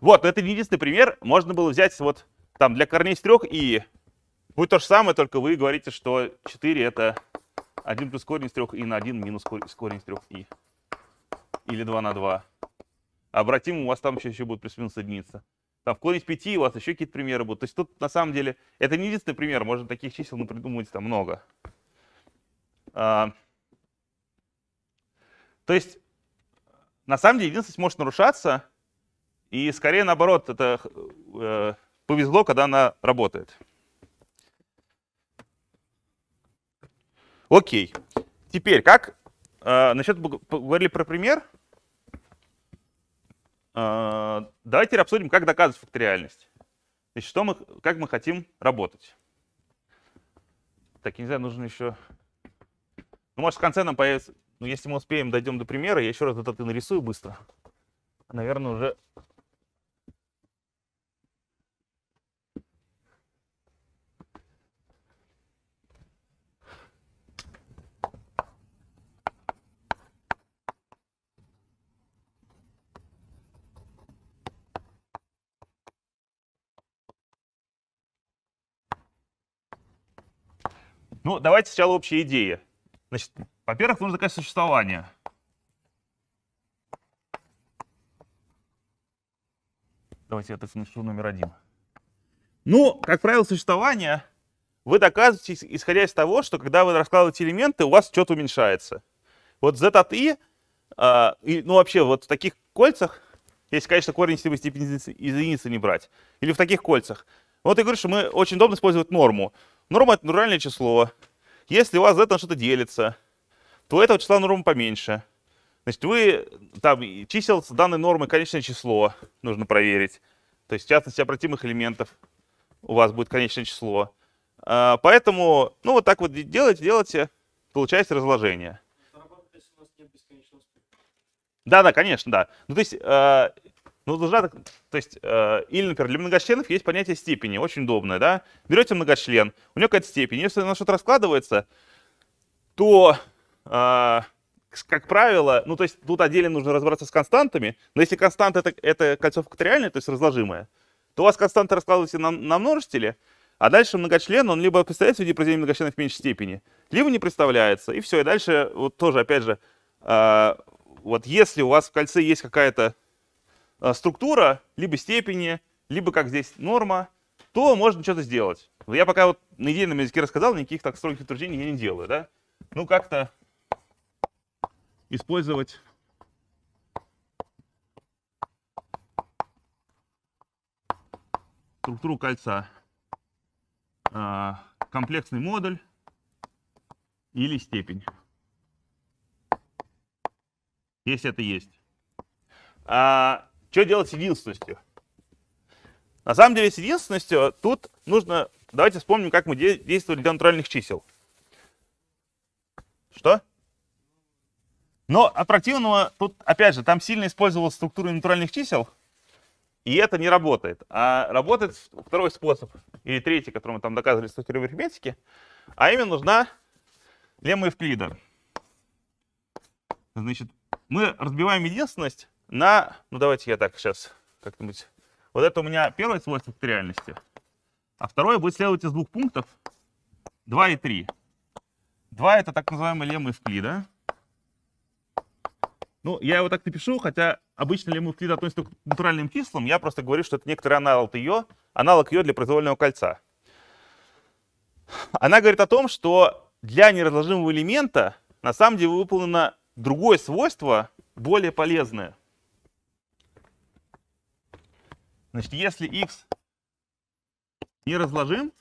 [SPEAKER 1] Вот, но это не единственный пример. Можно было взять вот там для корней из трех и будет то же самое, только вы говорите, что 4 это 1 плюс корень из трех и на 1 минус корень из трех и. Или 2 на 2. Обратим, у вас там еще, еще будет плюс-минус единица. Там в корень из 5 у вас еще какие-то примеры будут. То есть тут на самом деле это не единственный пример. Можно таких чисел придумать там много. А, то есть на самом деле единственность может нарушаться, и скорее наоборот, это э, повезло, когда она работает. Окей. Теперь, как э, насчет, говорили про пример. Э, давайте обсудим, как доказывать факториальность. Значит, что мы, как мы хотим работать. Так, я не знаю, нужно еще... Ну, может, в конце нам появится... Ну, если мы успеем, дойдем до примера, я еще раз этот это нарисую быстро. Наверное, уже Ну, давайте сначала общие идеи. Значит, во-первых, нужно доказать существование. Давайте я так напишу номер один. Ну, как правило, существование вы доказываете, исходя из того, что когда вы раскладываете элементы, у вас что-то уменьшается. Вот z от i, а, и, ну вообще вот в таких кольцах, если, конечно, корень степени степени из единицы не брать, или в таких кольцах, вот я говорю, что мы очень удобно использовать норму. Норма — это натуральное число. Если у вас z на что-то делится, то этого числа норма поменьше. Значит, вы там чисел с данной нормы конечное число нужно проверить. То есть, в частности, обратимых элементов у вас будет конечное число. А, поэтому, ну, вот так вот делайте, делайте, получается разложение. Да, да, конечно, да. Ну, то есть, а, ну, должна то есть, э, или, например, для многочленов есть понятие степени, очень удобное, да? Берете многочлен, у него какая-то степень, если она что-то раскладывается, то, э, как правило, ну, то есть, тут отдельно нужно разобраться с константами, но если константа это, это кольцо факториальное, то есть разложимое, то у вас константы раскладываются на, на множители, а дальше многочлен, он либо представляет виде произведения многочленов в меньшей степени, либо не представляется, и все, и дальше, вот тоже, опять же, э, вот если у вас в кольце есть какая-то Э, структура, либо степени, либо как здесь норма, то можно что-то сделать. Но я пока вот на идейном языке рассказал, никаких так строгих утверждений я не делаю, да? Ну, как-то использовать структуру кольца, э, комплексный модуль или степень, если это есть. А что делать с единственностью? На самом деле с единственностью э, тут нужно... Давайте вспомним, как мы действовали для натуральных чисел. Что? Но от противного тут, опять же, там сильно использовалась структура натуральных чисел, и это не работает. А работает второй способ, или третий, который мы там доказывали в структуре в арифметике, а именно нужна лемма Евклида. Значит, мы разбиваем единственность на... Ну, давайте я так сейчас как то быть. Вот это у меня первое свойство реальности, А второе будет следовать из двух пунктов 2 и 3. 2 это так называемый лемма Евклида. Ну, я его так напишу, хотя обычно лемма Евклида относится к натуральным числам. Я просто говорю, что это некоторый аналог ее, аналог ее для произвольного кольца. Она говорит о том, что для неразложимого элемента на самом деле выполнено другое свойство, более полезное – Значит, если x не разложим,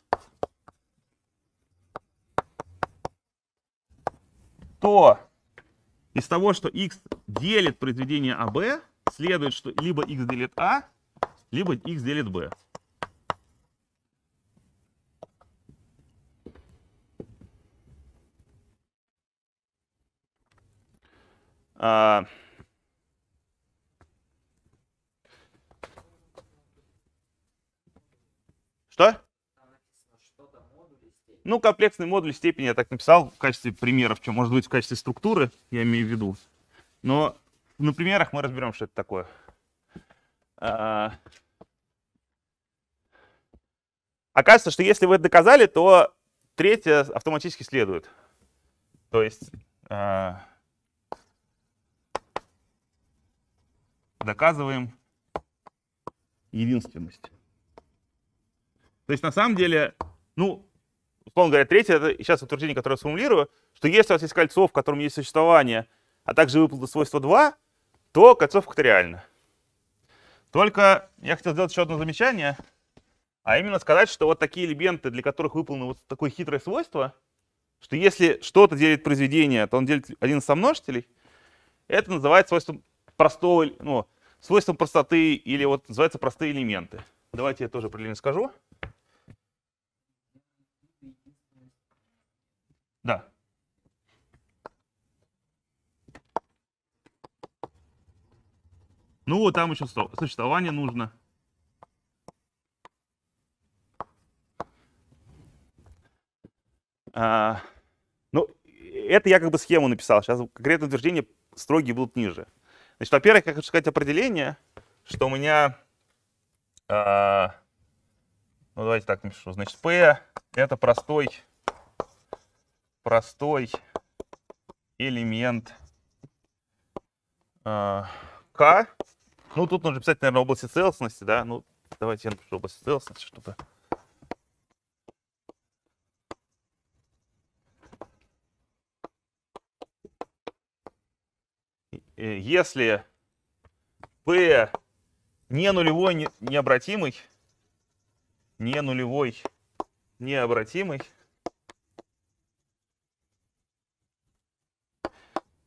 [SPEAKER 1] то из того, что x делит произведение ab, а, следует, что либо x делит a, а, либо x делит b. А, Что? Ну, комплексный модуль степени я так написал в качестве примеров, что может быть в качестве структуры, я имею в виду. Но на примерах мы разберем, что это такое. А. Оказывается, что если вы это доказали, то третье автоматически следует. То есть а. доказываем единственность. То есть на самом деле, ну, условно говоря, третье, это сейчас утверждение, которое я сформулирую, что если у вас есть кольцо, в котором есть существование, а также выплата свойства 2, то кольцо факториально. Только я хотел сделать еще одно замечание, а именно сказать, что вот такие элементы, для которых выполнено вот такое хитрое свойство, что если что-то делит произведение, то он делит один из множителей, это называется свойством простого, ну, свойством простоты или вот называется простые элементы. Давайте я тоже определенно скажу. Ну, вот там еще существование нужно. А, ну, это я как бы схему написал. Сейчас конкретные утверждения строгие будут ниже. Значит, во-первых, я хочу сказать определение, что у меня... А, ну, давайте так напишу. Значит, P — это простой, простой элемент а, K, ну, тут нужно писать, наверное, области целостности, да? Ну, давайте я напишу область целостности, чтобы... Э, если P не нулевой не, необратимый, не нулевой необратимый,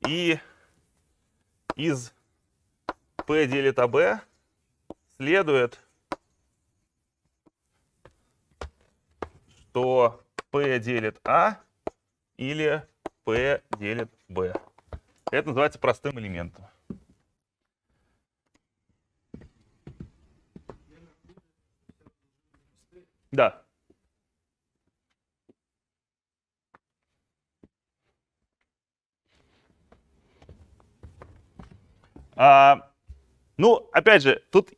[SPEAKER 1] и из P делит АБ следует, что P делит А или P делит Б. Это называется простым элементом. Да. А, ну, опять же, тут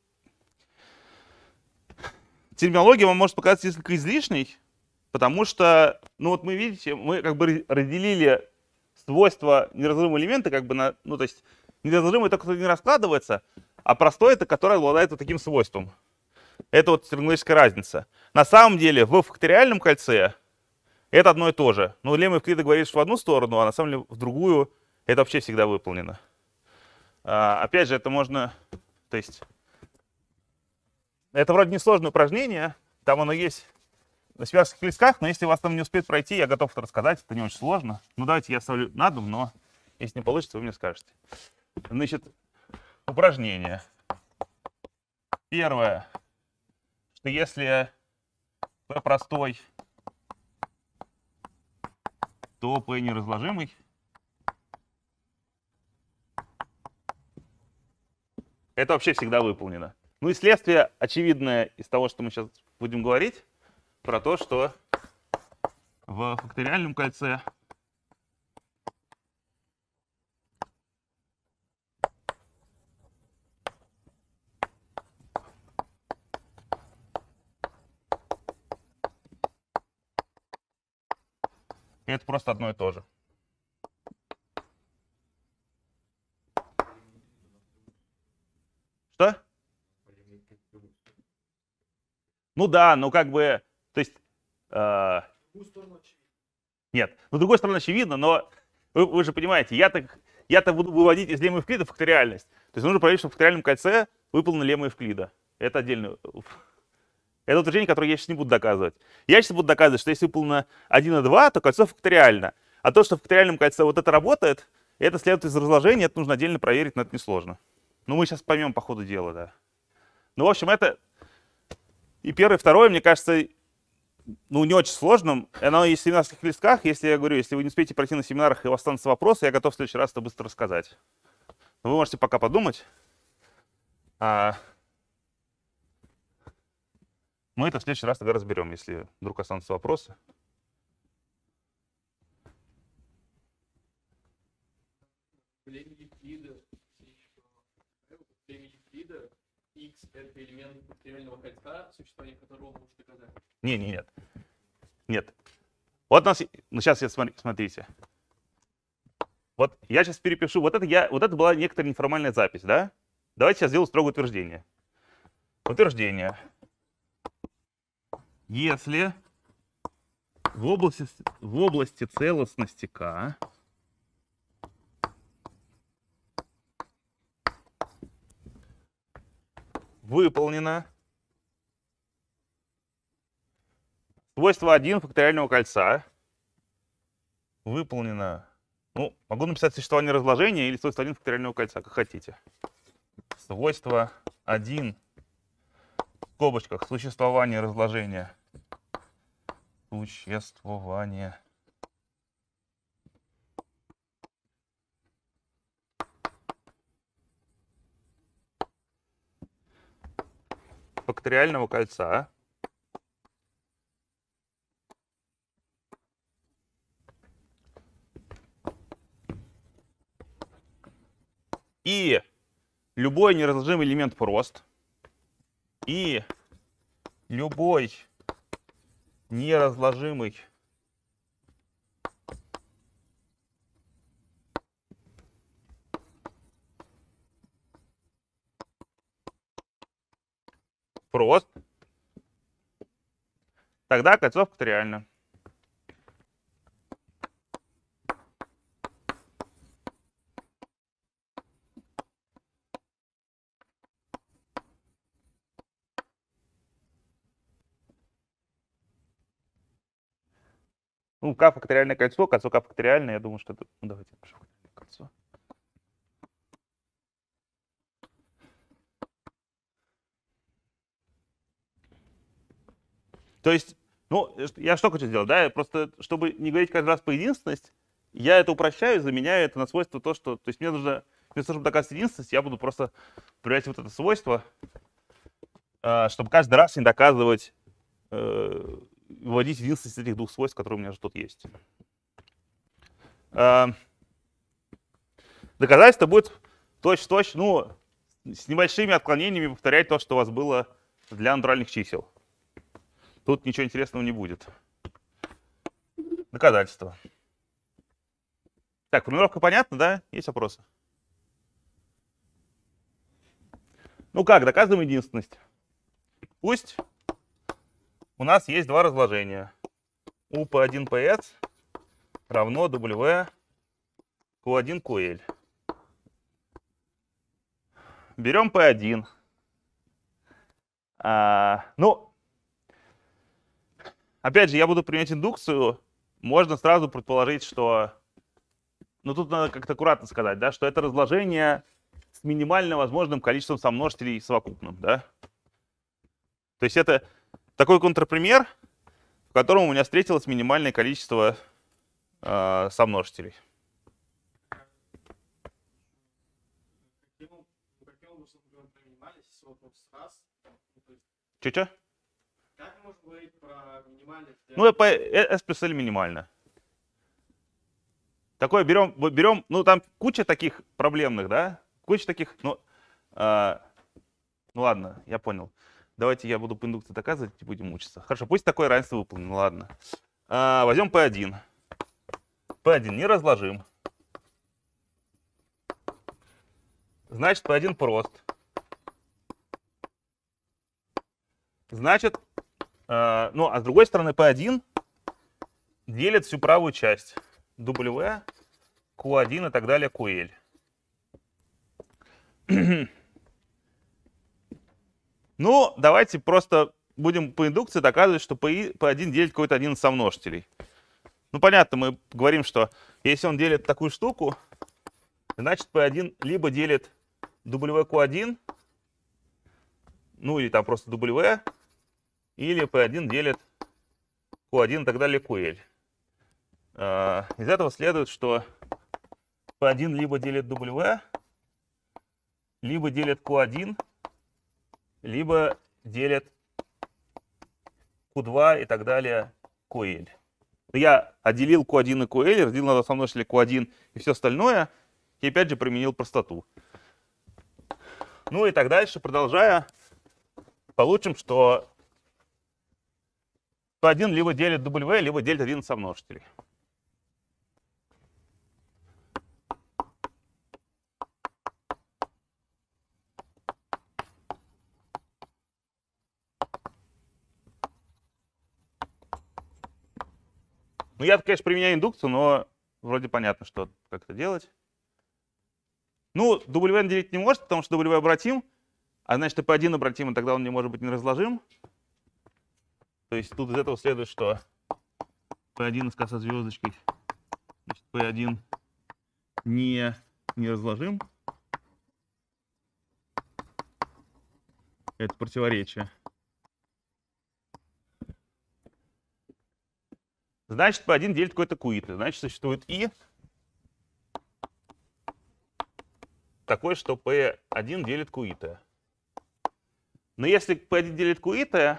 [SPEAKER 1] терминология вам может показаться несколько излишней, потому что, ну вот мы видите, мы как бы разделили свойства неразрывного элемента как бы на, ну то есть неразрывный это, который не раскладывается, а простой это, который обладает вот таким свойством. Это вот терминологическая разница. На самом деле в факториальном кольце это одно и то же. Но Лем Евклида говорит, что в одну сторону, а на самом деле в другую это вообще всегда выполнено. А, опять же, это можно, то есть, это вроде несложное упражнение, там оно есть на связких листках, но если вас там не успеет пройти, я готов это рассказать, это не очень сложно. Ну, давайте я оставлю на дом, но если не получится, вы мне скажете. Значит, упражнение. Первое, что если P простой, то P неразложимый, это вообще всегда выполнено. Ну и следствие очевидное из того, что мы сейчас будем говорить, про то, что в факториальном кольце это просто одно и то же. Ну да, ну как бы, то есть... Э, нет, ну другой стороны очевидно, но вы, вы же понимаете, я так, я-то буду выводить из лемма Евклида факториальность. То есть нужно проверить, что в факториальном кольце выполнена лемма Евклида. Это отдельное. Это утверждение, которое я сейчас не буду доказывать. Я сейчас буду доказывать, что если выполнено 1 и 2, то кольцо факториально. А то, что в факториальном кольце вот это работает, это следует из разложения, это нужно отдельно проверить, но это несложно. Ну, мы сейчас поймем по ходу дела, да. Ну, в общем, это и первое, второе, мне кажется, ну, не очень сложным. Оно есть в семинарских листках. Если я говорю, если вы не успеете пройти на семинарах и у вас останутся вопросы, я готов в следующий раз это быстро рассказать. Но вы можете пока подумать. А... Мы это в следующий раз тогда разберем, если вдруг останутся вопросы. это элемент криминального кольца, существование которого можно доказать. Не, не, нет. Нет. Вот у нас, ну сейчас я смотри, смотрите. Вот я сейчас перепишу, вот это, я, вот это была некоторая неформальная запись, да? Давайте сейчас сделаю строгое утверждение. Утверждение. Если в области, в области целостности К выполнено. Свойство 1 факториального кольца выполнено. Ну, могу написать существование разложения или свойство 1 факториального кольца, как хотите. Свойство 1 в скобочках существование разложения. Существование факториального кольца и любой неразложимый элемент прост, и любой неразложимый Фрост. тогда концовка -то реально. Ну, К факториальное кольцо, кольцо К факториальное, я думаю, что Ну, давайте напишу кольцо. То есть, ну, я что хочу сделать, да, просто чтобы не говорить каждый раз по единственность, я это упрощаю, заменяю это на свойство то, что, то есть мне нужно, вместо того, чтобы доказать единственность, я буду просто проверять вот это свойство, а, чтобы каждый раз не доказывать, э, вводить единственность этих двух свойств, которые у меня же тут есть. А, Доказательство будет точь-в-точь, -точь, ну, с небольшими отклонениями повторять то, что у вас было для натуральных чисел. Тут ничего интересного не будет. Доказательства. Так, формулировка понятна, да? Есть вопросы? Ну как, доказываем единственность. Пусть у нас есть два разложения. U по 1 PS равно W Q1 QL. Берем P1. А, ну, Опять же, я буду применять индукцию, можно сразу предположить, что... Ну, тут надо как-то аккуратно сказать, да, что это разложение с минимально возможным количеством сомножителей совокупным, да. То есть это такой контрпример, в котором у меня встретилось минимальное количество э, сомножителей. Че-че? Ну, э, SPSL минимально. Такое берем, берем, ну там куча таких проблемных, да? Куча таких, ну, э, ну ладно, я понял. Давайте я буду по индукции доказывать и будем учиться. Хорошо, пусть такое равенство выполнено, ладно. Э, возьмем P1. P1 не разложим. Значит, P1 прост. Значит, Э, ну, а с другой стороны, P1 делит всю правую часть. W, Q1 и так далее, QL. ну, давайте просто будем по индукции доказывать, что P1 делит какой-то один из сомножителей. Ну, понятно, мы говорим, что если он делит такую штуку, значит P1 либо делит WQ1, ну или там просто W, или P1 делит Q1 и так далее QL. Из этого следует, что P1 либо делит W, либо делит Q1, либо делит Q2 и так далее QL. Я отделил Q1 и QL, разделил на основной член Q1 и все остальное, и опять же применил простоту. Ну и так дальше, продолжая, получим, что то 1 либо делит W, либо делит 1 со множителей. Ну, я, конечно, применяю индукцию, но вроде понятно, что как это делать. Ну, W делить не может, потому что W обратим, а значит, P1 обратим, и тогда он не может быть неразложим. разложим. То есть тут из этого следует, что P1 СК со звездочкой, значит, P1 не, не разложим. Это противоречие. Значит, P1 делит какой-то куиты. Значит, существует И такое, что P1 делит куиты. Но если P1 делит куиты,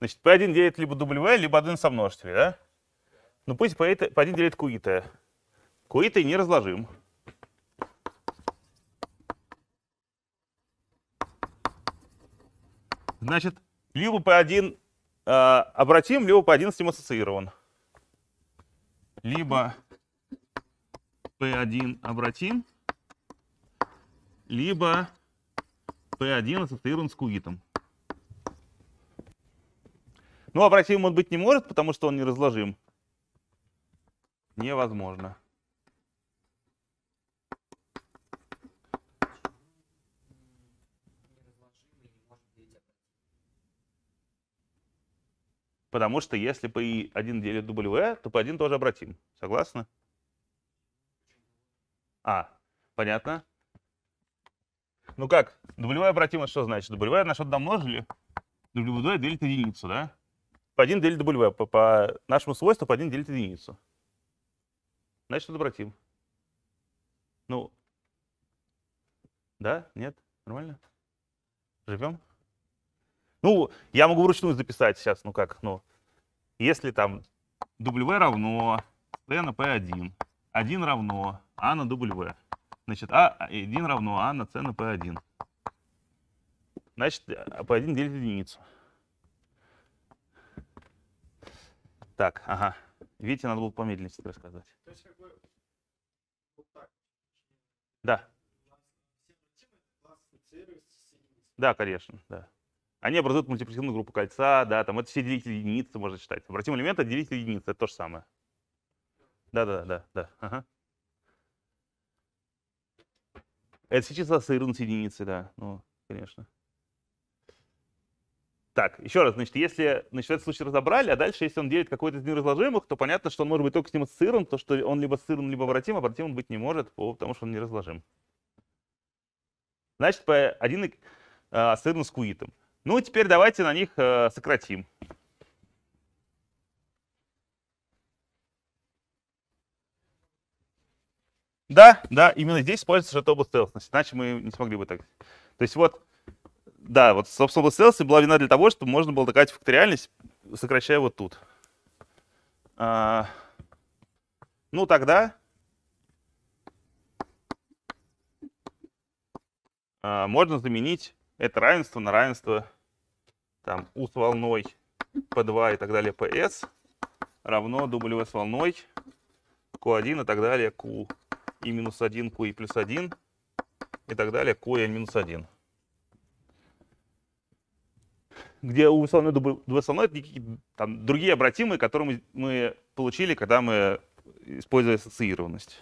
[SPEAKER 1] Значит, P1 делит либо W, либо 1 со множестве, да? Ну пусть P1 делит QI T. QI T неразложим. Значит, либо P1 э, а, обратим, либо P1 с ним ассоциирован. Либо P1 обратим, либо P1 ассоциирован с куитом. Ну, а обратимым он быть не может, потому что он неразложим. Невозможно. Потому что если P1 делит W, e, то P1 тоже обратим. Согласны? А, понятно. Ну как, W e обратимость что значит? W e на что-то домножили, W2 делит единицу, да? По 1 делит W. По, по нашему свойству по 1 делит единицу. Значит, обратим. Ну, да, нет, нормально? Живем? Ну, я могу вручную записать сейчас, ну как, ну, если там W равно P на P1, 1 равно А на W, значит, А 1 равно А на C на P1. Значит, P1 э, делит единицу. Так, ага. Видите, надо было помедленнее рассказать. То есть, как бы, вот так. Да. Да, конечно, да. Они образуют мультипликативную группу кольца, да, там это все делители единицы можно считать. Обратим элементы, делитель единицы, это то же самое. Да, да, да, да, ага. Это все числа ассоциируются с единицей, да, ну, конечно. Так, еще раз, значит, если, значит, этот случай разобрали, а дальше, если он делит какой-то из неразложимых, то понятно, что он может быть только с ним сыром, то, что он либо сыром, либо обратим, а обратим он быть не может, потому что он неразложим. Значит, по один э, а, сырным с куитом. Ну, теперь давайте на них а, сократим. Да, да, именно здесь используется шатобу стелсность, иначе мы не смогли бы так. То есть вот да, вот собственно, целости была вина для того, чтобы можно было такая факториальность, сокращая вот тут. А, ну, тогда а, можно заменить это равенство на равенство там u с волной p2 и так далее ps равно w с волной q1 и так далее q и минус 1, q и плюс 1 и так далее q и минус 1 где у основной дубы основной это некие там, другие обратимые, которые мы, мы получили, когда мы использовали ассоциированность.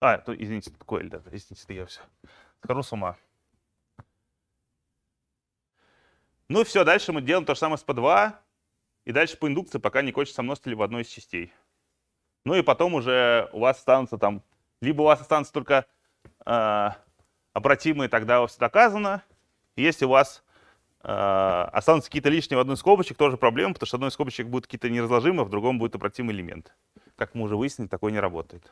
[SPEAKER 1] А, то, извините, Коэль, да, извините, я все. Скажу с ума. Ну и все, дальше мы делаем то же самое с P2, и дальше по индукции, пока не кончится множитель в одной из частей. Ну и потом уже у вас останутся там, либо у вас останутся только а, обратимые, тогда все доказано. Если у вас э, останутся какие-то лишние в одной из скобочек, тоже проблема, потому что в одной из скобочек будут какие-то неразложимые, а в другом будет обратимый элемент. Как мы уже выяснили, такое не работает.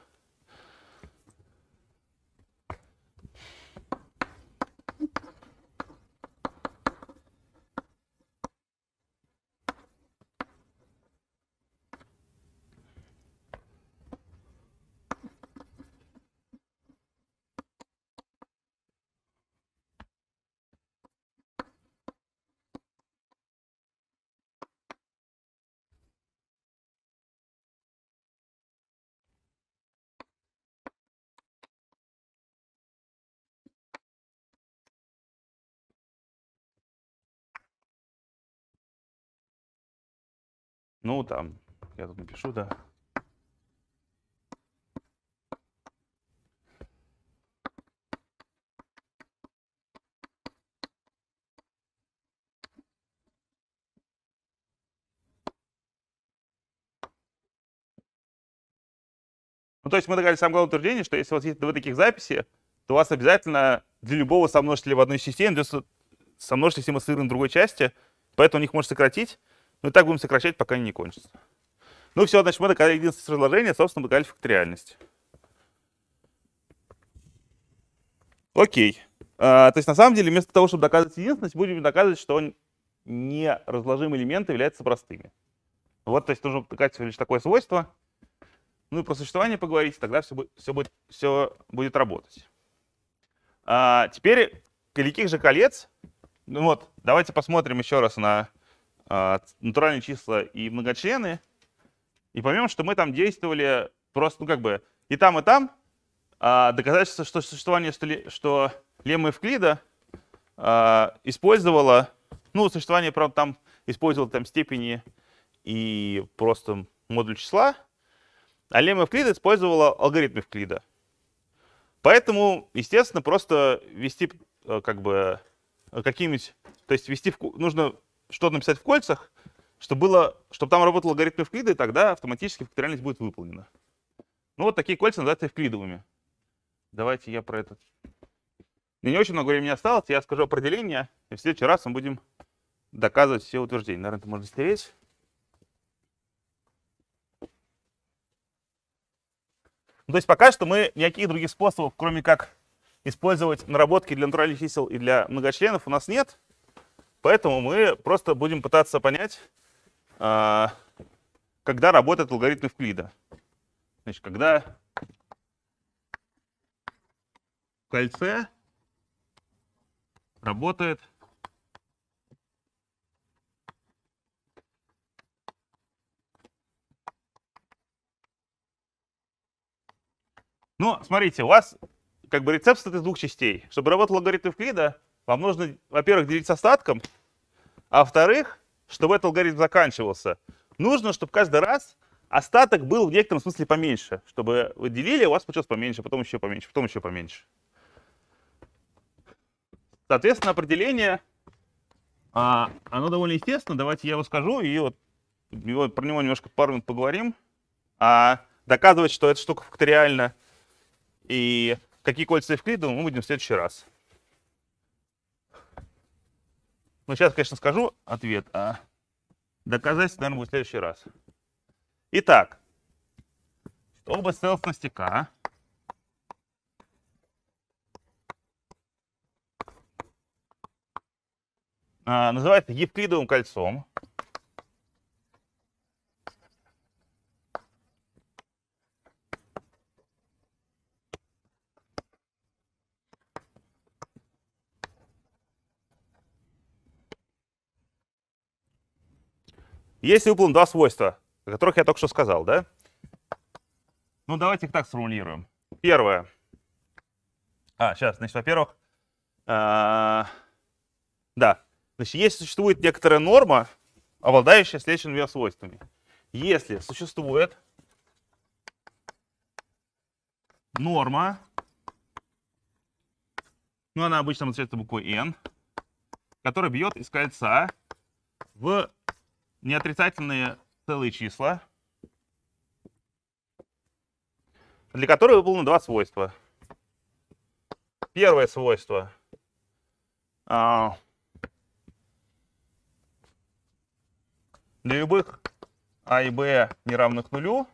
[SPEAKER 1] Ну, там, я тут напишу, да. Ну, то есть мы догадались самое главное утверждение, что если у вас есть два таких записи, то у вас обязательно для любого сомножителя в одной системе, для сомножителя, если мы сырым в другой части, поэтому у них можно сократить. Ну и так будем сокращать, пока они не кончатся. Ну все, значит, мы доказали единственное разложение, собственно, доказали факториальность. Окей. А, то есть, на самом деле, вместо того, чтобы доказывать единственность, будем доказывать, что неразложимые элементы являются простыми. Вот, то есть, нужно доказать всего лишь такое свойство. Ну и про существование поговорить, тогда все, будет, все, будет, все будет работать. А, теперь, каких же колец? Ну вот, давайте посмотрим еще раз на а, натуральные числа и многочлены, и поймем, что мы там действовали просто, ну как бы, и там, и там а, доказательство, что существование, что, ли, что лемма Евклида а, использовала, ну, существование, правда, там использовал там степени и просто модуль числа, а лемма Евклида использовала алгоритм Евклида. Поэтому, естественно, просто вести э, как бы э, каким-нибудь, то есть вести, в, нужно что написать в кольцах, чтобы, было, чтобы там работал алгоритм Эвклида, и тогда автоматически факториальность будет выполнена. Ну вот такие кольца называются эвклидовыми. Давайте я про этот... Мне не очень много времени осталось, я скажу определение, и в следующий раз мы будем доказывать все утверждения. Наверное, это можно стереть. Ну, то есть пока что мы никаких других способов, кроме как использовать наработки для натуральных чисел и для многочленов, у нас нет. Поэтому мы просто будем пытаться понять, а, когда работает алгоритм Евклида. Значит, когда в кольце работает Ну, смотрите, у вас как бы рецепт из двух частей. Чтобы работал алгоритм Евклида, вам нужно, во-первых, делить с остатком, а во-вторых, чтобы этот алгоритм заканчивался, нужно, чтобы каждый раз остаток был в некотором смысле поменьше. Чтобы вы делили, у вас получилось поменьше, потом еще поменьше, потом еще поменьше. Соответственно, определение, а, оно довольно естественно. Давайте я его скажу, и вот про него немножко пару минут поговорим. А доказывать, что эта штука факториальна и какие кольца Евклида, мы будем в следующий раз. Ну, сейчас, конечно, скажу ответ, а доказательство, наверное, будет в следующий раз. Итак, чтобы целостности К а? а, называется евклидовым кольцом. Если выполним два свойства, о которых я только что сказал, да? Ну, давайте их так сформулируем. Первое. А, сейчас, значит, во-первых, а, да, значит, если существует некоторая норма, обладающая следующими двумя свойствами. Если существует норма, ну, она обычно называется буквой n, которая бьет из кольца в неотрицательные целые числа, для которых выполнено два свойства. Первое свойство. А, для любых а и b не равных нулю,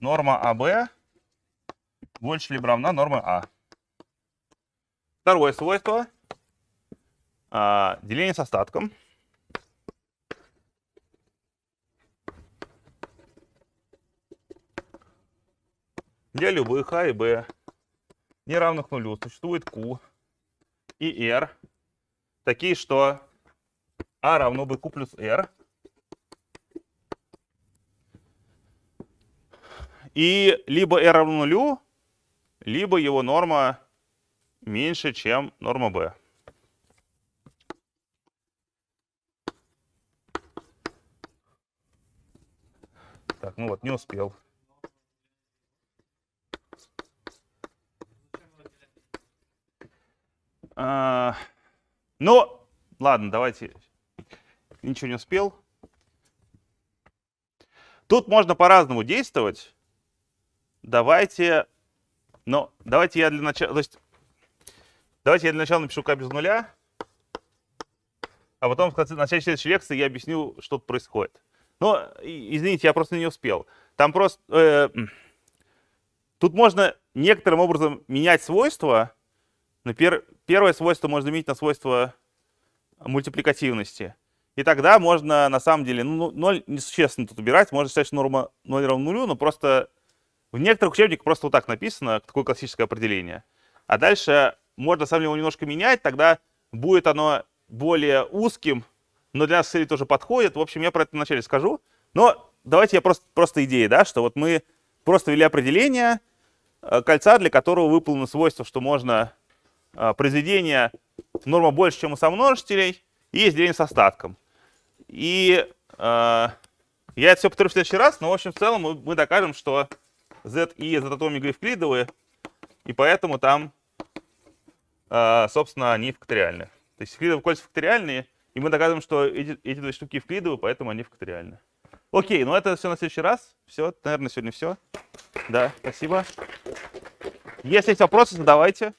[SPEAKER 1] норма АБ больше либо равна норме А. Второе свойство а, деление с остатком. для любых А и Б, равных нулю, существует Q и R, такие, что А равно BQ плюс R. И либо R равно нулю, либо его норма меньше, чем норма B. Так, ну вот, не успел. А, но, ну, ладно, давайте. Ничего не успел. Тут можно по-разному действовать. Давайте, но ну, давайте я для начала, то есть, давайте я для начала напишу k без нуля, а потом в конце, в начале следующей лекции я объясню, что тут происходит. Но, ну, извините, я просто не успел. Там просто, э, тут можно некоторым образом менять свойства, например, Первое свойство можно заменить на свойство мультипликативности. И тогда можно, на самом деле, ну, ну ноль несущественно тут убирать, можно считать, что норма 0 равна нулю, но просто в некоторых учебниках просто вот так написано, такое классическое определение. А дальше можно, на самом деле, его немножко менять, тогда будет оно более узким, но для нас цели тоже подходит. В общем, я про это вначале скажу. Но давайте я просто, просто идеи, да, что вот мы просто ввели определение э, кольца, для которого выполнено свойство, что можно Э, произведения норма больше, чем у сомножителей, и есть деление с остатком. И э, я это все повторю в следующий раз, но в общем в целом мы, мы докажем, что Z и Z атомы глифклидовые, и поэтому там, э, собственно, они факториальны. То есть евклидовые кольца факториальные, и мы доказываем, что эти, эти две штуки евклидовые, поэтому они факториальны. Окей, ну это все на следующий раз. Все, наверное, сегодня все. Да, спасибо. Если есть вопросы, задавайте.